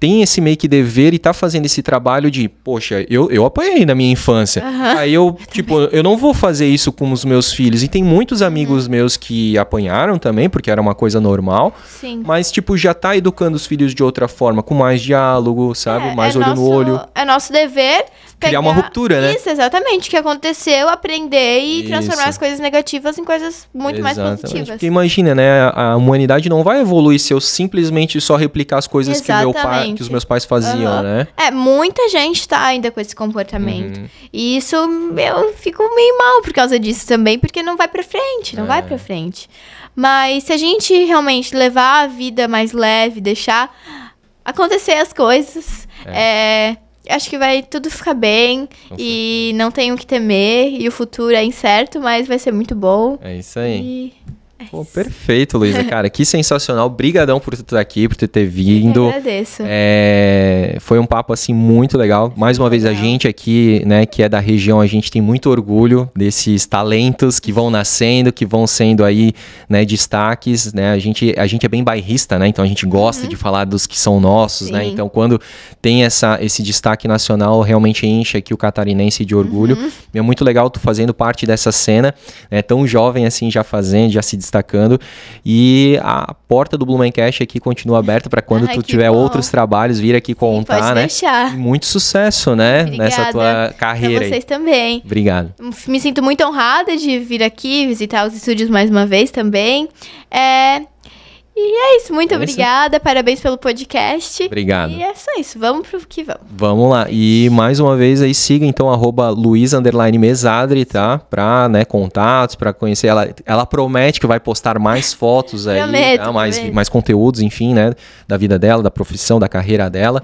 tem esse meio que dever e tá fazendo esse trabalho de, poxa, eu, eu apanhei na minha infância. Uhum. Aí eu, tipo, eu não vou fazer isso com os meus filhos. E tem muitos amigos uhum. meus que apanharam também, porque era uma coisa normal. Sim. Mas, tipo, já tá educando os filhos de outra forma, com mais diálogo, sabe? É, mais é olho nosso, no olho. É nosso dever criar uma ruptura, né? Isso, exatamente. O que aconteceu, aprender e isso. transformar as coisas negativas em coisas muito exatamente. mais positivas. Porque imagina, né? A humanidade não vai evoluir se eu simplesmente só replicar as coisas que, meu pai, que os meus pais faziam, uhum. né? É, muita gente tá ainda com esse comportamento. Uhum. E isso eu fico meio mal por causa disso também, porque não vai pra frente, não é. vai pra frente. Mas se a gente realmente levar a vida mais leve, deixar acontecer as coisas, é, é acho que vai tudo ficar bem e não tenho o que temer e o futuro é incerto, mas vai ser muito bom. É isso aí. E... Pô, perfeito, Luísa, cara, que sensacional. Obrigadão por tu estar aqui, por tu ter vindo. Eu agradeço. É, foi um papo, assim, muito legal. Mais uma vez, a gente aqui, né, que é da região, a gente tem muito orgulho desses talentos que vão nascendo, que vão sendo aí, né, destaques, né? A gente, a gente é bem bairrista, né? Então, a gente gosta uhum. de falar dos que são nossos, né. Sim. né? Então, quando tem essa, esse destaque nacional, realmente enche aqui o catarinense de orgulho. Uhum. E é muito legal tu fazendo parte dessa cena, né? Tão jovem, assim, já fazendo, já se destacando. E a porta do Blumencast aqui continua aberta para quando Ai, tu tiver bom. outros trabalhos, vir aqui contar, Sim, pode né? Deixar. muito sucesso, né? Obrigada nessa tua carreira. Pra vocês aí. também. Obrigado. Me sinto muito honrada de vir aqui visitar os estúdios mais uma vez também. É... E é isso, muito é obrigada, isso? parabéns pelo podcast. Obrigado. E é só isso, vamos pro que vamos. Vamos lá, e mais uma vez aí siga então arroba Luiz Mesadre, tá? Pra, né, contatos, pra conhecer ela. Ela promete que vai postar mais fotos aí, prometo, tá? mais, mais conteúdos, enfim, né, da vida dela, da profissão, da carreira dela.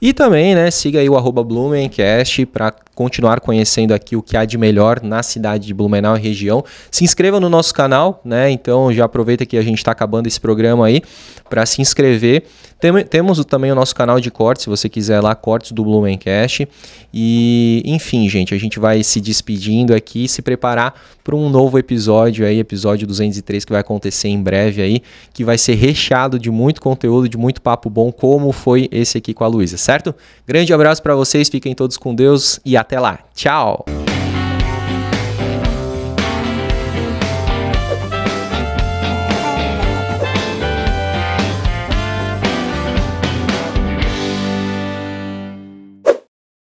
E também, né, siga aí o arroba Blumencast pra continuar conhecendo aqui o que há de melhor na cidade de Blumenau e região. Se inscreva no nosso canal, né, então já aproveita que a gente tá acabando esse programa programa aí para se inscrever. Tem, temos também o nosso canal de cortes, se você quiser lá, cortes do Blumencast. E, enfim, gente, a gente vai se despedindo aqui e se preparar para um novo episódio aí, episódio 203, que vai acontecer em breve aí, que vai ser recheado de muito conteúdo, de muito papo bom, como foi esse aqui com a Luísa, certo? Grande abraço para vocês, fiquem todos com Deus e até lá. Tchau!